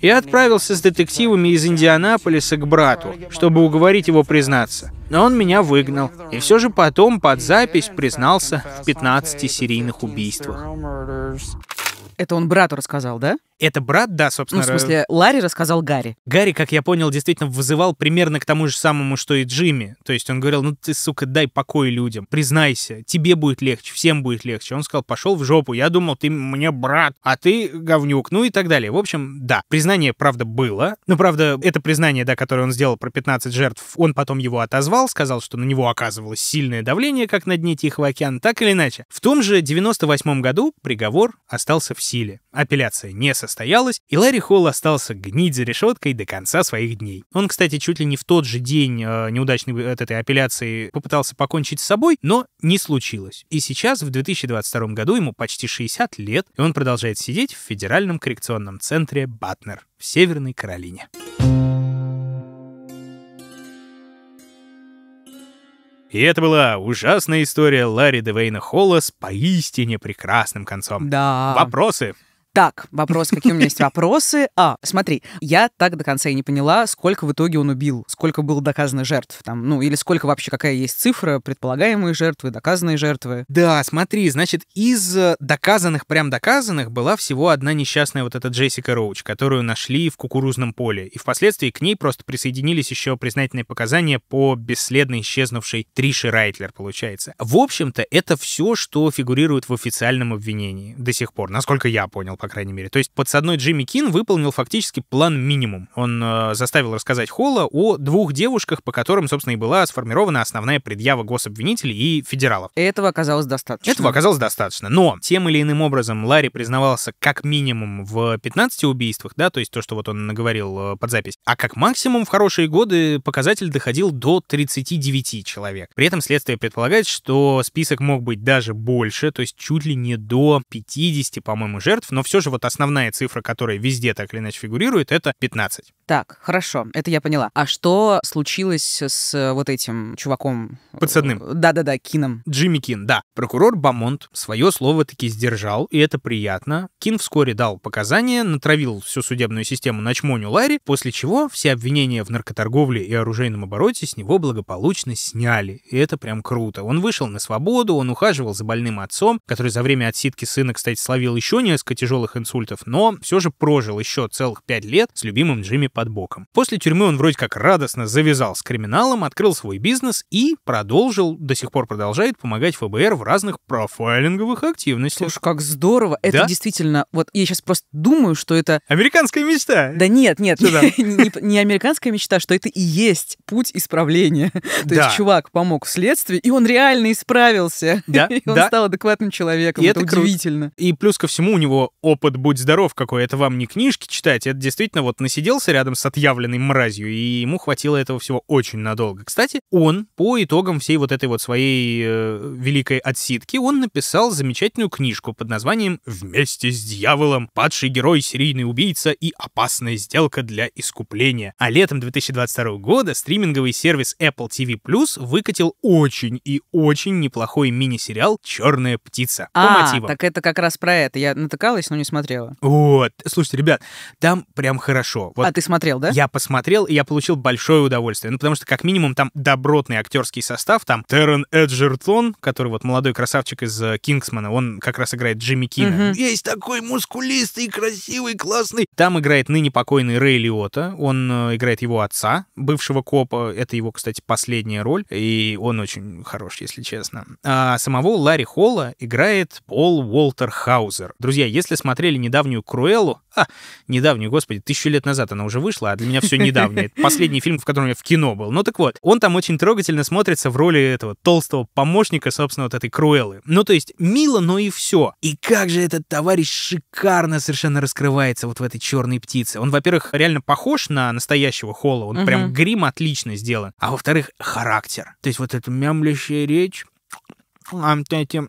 Я отправился с детективами из Индианаполиса к брату, чтобы уговорить его признаться. Но он меня выгнал, и все же потом под запись признался в 15 серийных убийствах. Это он брату рассказал, да? Это брат, да, собственно. Ну, в смысле, Ларри рассказал Гарри. Гарри, как я понял, действительно вызывал примерно к тому же самому, что и Джимми. То есть он говорил, ну ты, сука, дай покой людям, признайся, тебе будет легче, всем будет легче. Он сказал, пошел в жопу, я думал, ты мне брат, а ты говнюк, ну и так далее. В общем, да, признание, правда, было. Но, ну, правда, это признание, да, которое он сделал про 15 жертв, он потом его отозвал, сказал, что на него оказывалось сильное давление, как на дне Тихого океана, так или иначе. В том же 98 году приговор остался в силе. Апелляция не состоялась состоялось, и Ларри Холл остался гнить за решеткой до конца своих дней. Он, кстати, чуть ли не в тот же день э, неудачной от этой апелляции попытался покончить с собой, но не случилось. И сейчас, в 2022 году, ему почти 60 лет, и он продолжает сидеть в Федеральном коррекционном центре Батнер в Северной Каролине. И это была ужасная история Ларри Девейна Холла с поистине прекрасным концом. Да. Вопросы? Так, вопрос, какие у меня есть вопросы. А, смотри, я так до конца и не поняла, сколько в итоге он убил, сколько было доказано жертв, там, ну, или сколько вообще, какая есть цифра, предполагаемые жертвы, доказанные жертвы. Да, смотри, значит, из э, доказанных, прям доказанных, была всего одна несчастная вот эта Джессика Роуч, которую нашли в кукурузном поле, и впоследствии к ней просто присоединились еще признательные показания по бесследно исчезнувшей Трише Райтлер, получается. В общем-то, это все, что фигурирует в официальном обвинении до сих пор, насколько я понял по крайней мере. То есть подсадной Джимми Кин выполнил фактически план минимум. Он э, заставил рассказать Холла о двух девушках, по которым, собственно, и была сформирована основная предъява гособвинителей и федералов. Этого оказалось достаточно. Этого оказалось достаточно. Но тем или иным образом Ларри признавался как минимум в 15 убийствах, да, то есть то, что вот он наговорил э, под запись, а как максимум в хорошие годы показатель доходил до 39 человек. При этом следствие предполагает, что список мог быть даже больше, то есть чуть ли не до 50, по-моему, жертв, но все же вот основная цифра, которая везде так или иначе фигурирует, это 15. Так, хорошо, это я поняла. А что случилось с э, вот этим чуваком? Подсадным. Э, да-да-да, Кином. Джимми Кин, да. Прокурор Бамонт свое слово таки сдержал, и это приятно. Кин вскоре дал показания, натравил всю судебную систему на чмоню Ларри, после чего все обвинения в наркоторговле и оружейном обороте с него благополучно сняли. И это прям круто. Он вышел на свободу, он ухаживал за больным отцом, который за время отсидки сына, кстати, словил еще несколько тяжелых тяжелых инсультов, но все же прожил еще целых пять лет с любимым Джимми под боком. После тюрьмы он вроде как радостно завязал с криминалом, открыл свой бизнес и продолжил, до сих пор продолжает помогать ФБР в разных профайлинговых активностях. Слушай, как здорово. Это да? действительно, вот я сейчас просто думаю, что это... Американская мечта! Да нет, нет, не, американская мечта, что это и есть путь исправления. То есть чувак помог в и он реально исправился. Да, И он стал адекватным человеком. это удивительно. И плюс ко всему у него опыт «Будь здоров» какой. Это вам не книжки читать, это действительно вот насиделся рядом с отъявленной мразью, и ему хватило этого всего очень надолго. Кстати, он по итогам всей вот этой вот своей э, великой отсидки, он написал замечательную книжку под названием «Вместе с дьяволом. Падший герой, серийный убийца и опасная сделка для искупления». А летом 2022 года стриминговый сервис Apple TV Plus выкатил очень и очень неплохой мини-сериал «Черная птица» по а, мотивам. так это как раз про это. Я натыкалась, но не смотрела. Вот. Слушайте, ребят, там прям хорошо. Вот а ты смотрел, да? Я посмотрел, и я получил большое удовольствие. Ну, потому что, как минимум, там добротный актерский состав. Там Террен Эджертон, который вот молодой красавчик из э, Кингсмана, он как раз играет Джимми Кина. Угу. Есть такой мускулистый, красивый, классный. Там играет ныне покойный Рэй Лиота. Он э, играет его отца, бывшего копа. Это его, кстати, последняя роль. И он очень хорош, если честно. А самого Ларри Холла играет Пол Уолтер Хаузер. Друзья, если смотреть смотрели недавнюю Круэллу, а, недавнюю, господи, тысячу лет назад она уже вышла, а для меня все недавнее. Это последний фильм, в котором я в кино был. Ну так вот, он там очень трогательно смотрится в роли этого толстого помощника, собственно, вот этой Круэллы. Ну то есть мило, но и все. И как же этот товарищ шикарно совершенно раскрывается вот в этой черной птице. Он, во-первых, реально похож на настоящего Холла, он угу. прям грим отлично сделан. А во-вторых, характер. То есть вот эта мямлящая речь, а эти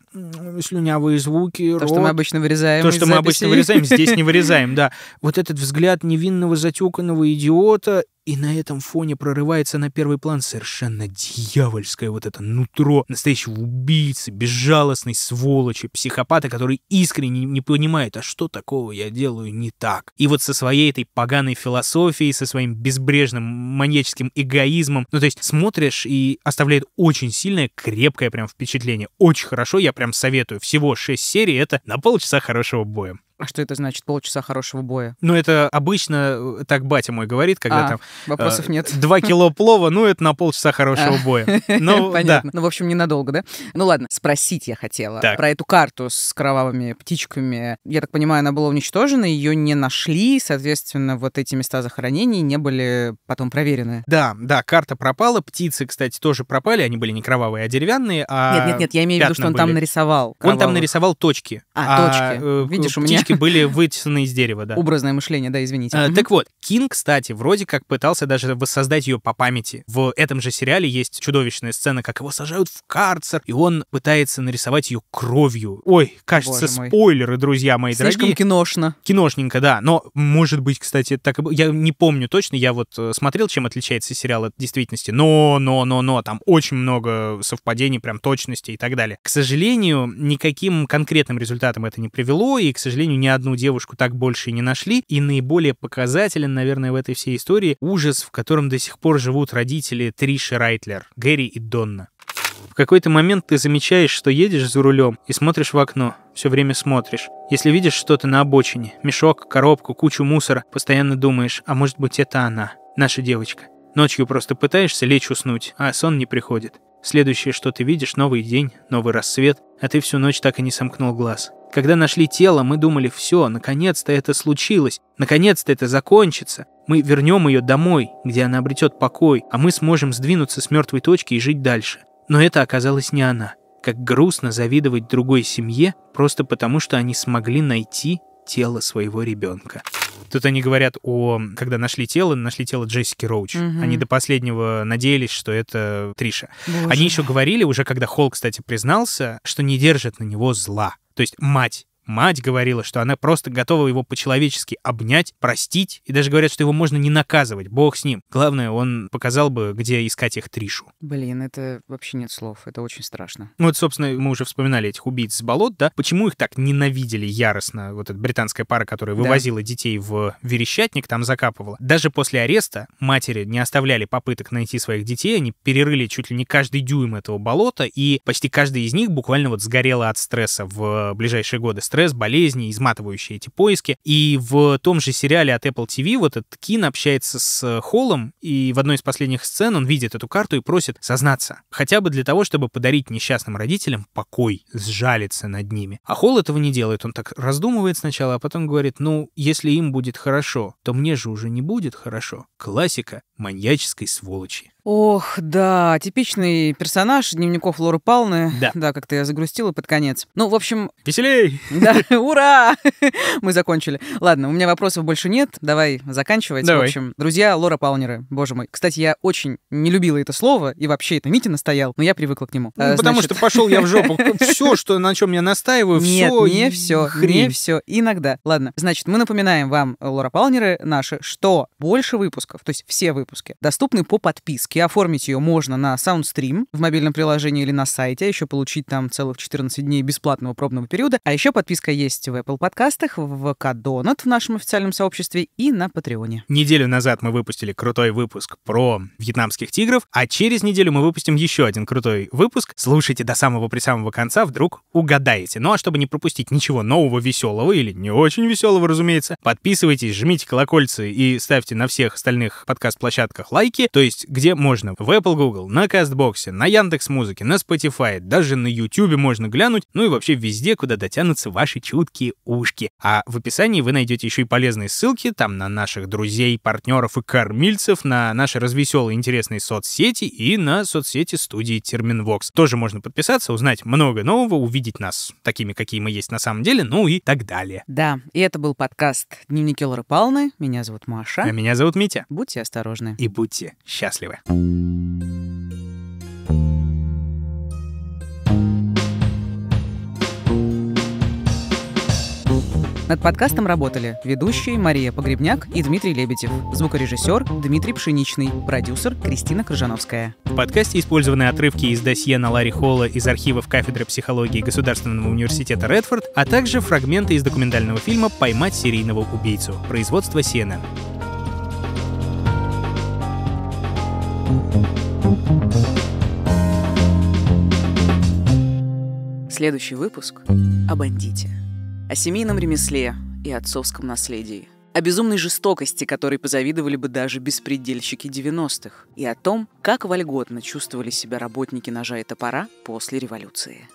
слюнявые звуки. То, рот, что мы обычно вырезаем. То, что записи. мы обычно вырезаем, здесь не вырезаем, да. Вот этот взгляд невинного затюканного идиота и на этом фоне прорывается на первый план совершенно дьявольское вот это нутро настоящего убийцы, безжалостной сволочи, психопата, который искренне не понимает, а что такого я делаю не так. И вот со своей этой поганой философией, со своим безбрежным маньяческим эгоизмом, ну то есть смотришь и оставляет очень сильное, крепкое прям впечатление. Очень хорошо, я прям советую. Всего 6 серий, это на полчаса хорошего боя. А что это значит? Полчаса хорошего боя? Ну, это обычно э, так батя мой говорит, когда а, там... Вопросов э, нет. Два кило плова, ну, это на полчаса хорошего а. боя. Ну, Понятно. Да. Ну, в общем, ненадолго, да? Ну, ладно, спросить я хотела так. про эту карту с кровавыми птичками. Я так понимаю, она была уничтожена, ее не нашли, соответственно, вот эти места захоронений не были потом проверены. Да, да, карта пропала, птицы, кстати, тоже пропали, они были не кровавые, а деревянные, а... Нет-нет-нет, я имею в виду, что он были. там нарисовал. Кровавых. Он там нарисовал точки. А, а точки. Э, Видишь, э, у меня кусочки были вытесаны из дерева, да. Образное мышление, да, извините. Э, так вот, Кинг, кстати, вроде как пытался даже воссоздать ее по памяти. В этом же сериале есть чудовищная сцена, как его сажают в карцер, и он пытается нарисовать ее кровью. Ой, кажется, спойлеры, друзья мои Слишком дорогие. киношно. Киношненько, да. Но, может быть, кстати, так и... Я не помню точно, я вот э, смотрел, чем отличается сериал от действительности. Но, но, но, но, там очень много совпадений, прям точности и так далее. К сожалению, никаким конкретным результатом это не привело, и, к сожалению, ни одну девушку так больше не нашли. И наиболее показателен, наверное, в этой всей истории ужас, в котором до сих пор живут родители Триши Райтлер, Гэри и Донна. В какой-то момент ты замечаешь, что едешь за рулем и смотришь в окно. Все время смотришь. Если видишь что-то на обочине, мешок, коробку, кучу мусора, постоянно думаешь, а может быть это она, наша девочка. Ночью просто пытаешься лечь уснуть, а сон не приходит. Следующее, что ты видишь, новый день, новый рассвет, а ты всю ночь так и не сомкнул глаз. Когда нашли тело, мы думали, все, наконец-то это случилось, наконец-то это закончится. Мы вернем ее домой, где она обретет покой, а мы сможем сдвинуться с мертвой точки и жить дальше. Но это оказалось не она. Как грустно завидовать другой семье просто потому, что они смогли найти тело своего ребенка. Тут они говорят о... Когда нашли тело, нашли тело Джессики Роуч. Угу. Они до последнего надеялись, что это Триша. Боже. Они еще говорили, уже когда Холл, кстати, признался, что не держит на него зла. То есть мать Мать говорила, что она просто готова его по-человечески обнять, простить, и даже говорят, что его можно не наказывать, бог с ним. Главное, он показал бы, где искать их Тришу. Блин, это вообще нет слов, это очень страшно. Ну вот, собственно, мы уже вспоминали этих убийц с болот, да? Почему их так ненавидели яростно, вот эта британская пара, которая да. вывозила детей в верещатник, там закапывала. Даже после ареста матери не оставляли попыток найти своих детей, они перерыли чуть ли не каждый дюйм этого болота, и почти каждый из них буквально вот сгорела от стресса в ближайшие годы. Стресс стресс, болезни, изматывающие эти поиски. И в том же сериале от Apple TV вот этот Кин общается с э, Холлом, и в одной из последних сцен он видит эту карту и просит сознаться. Хотя бы для того, чтобы подарить несчастным родителям покой, сжалиться над ними. А Холл этого не делает, он так раздумывает сначала, а потом говорит, ну, если им будет хорошо, то мне же уже не будет хорошо. Классика маньяческой сволочи. Ох, да, типичный персонаж дневников Лоры Палны. Да. Да, как-то я загрустила под конец. Ну, в общем... Веселей! Да, ура! Мы закончили. Ладно, у меня вопросов больше нет, давай заканчивать. Давай. В общем, друзья Лора Палнеры, боже мой. Кстати, я очень не любила это слово, и вообще это Митина стоял, но я привыкла к нему. Ну, а, потому значит... что пошел я в жопу. Все, что на чем я настаиваю, нет, все. Не все, хрень. не все. Иногда. Ладно. Значит, мы напоминаем вам, Лора Палнеры, наши, что больше выпусков, то есть все выпуски, доступны по подписке подписки. Оформить ее можно на SoundStream в мобильном приложении или на сайте, а еще получить там целых 14 дней бесплатного пробного периода. А еще подписка есть в Apple подкастах, в ВК Донат в нашем официальном сообществе и на Патреоне. Неделю назад мы выпустили крутой выпуск про вьетнамских тигров, а через неделю мы выпустим еще один крутой выпуск. Слушайте до самого при самого конца, вдруг угадаете. Ну а чтобы не пропустить ничего нового, веселого или не очень веселого, разумеется, подписывайтесь, жмите колокольцы и ставьте на всех остальных подкаст-площадках лайки, то есть где можно. В Apple, Google, на CastBox, на Яндекс Музыке, на Spotify, даже на YouTube можно глянуть, ну и вообще везде, куда дотянутся ваши чуткие ушки. А в описании вы найдете еще и полезные ссылки, там на наших друзей, партнеров и кормильцев, на наши развеселые интересные соцсети и на соцсети студии Терминвокс. Тоже можно подписаться, узнать много нового, увидеть нас такими, какие мы есть на самом деле, ну и так далее. Да, и это был подкаст «Дневники Лоры Палны». Меня зовут Маша. А меня зовут Митя. Будьте осторожны. И будьте счастливы. Над подкастом работали ведущие Мария Погребняк и Дмитрий Лебедев, звукорежиссер Дмитрий Пшеничный, продюсер Кристина Крыжановская. В подкасте использованы отрывки из досье на Ларри Холла из архивов кафедры психологии Государственного университета Редфорд, а также фрагменты из документального фильма «Поймать серийного убийцу» производства CNN. Следующий выпуск о бандите. О семейном ремесле и отцовском наследии. О безумной жестокости, которой позавидовали бы даже беспредельщики 90-х. И о том, как вольготно чувствовали себя работники ножа и топора после революции.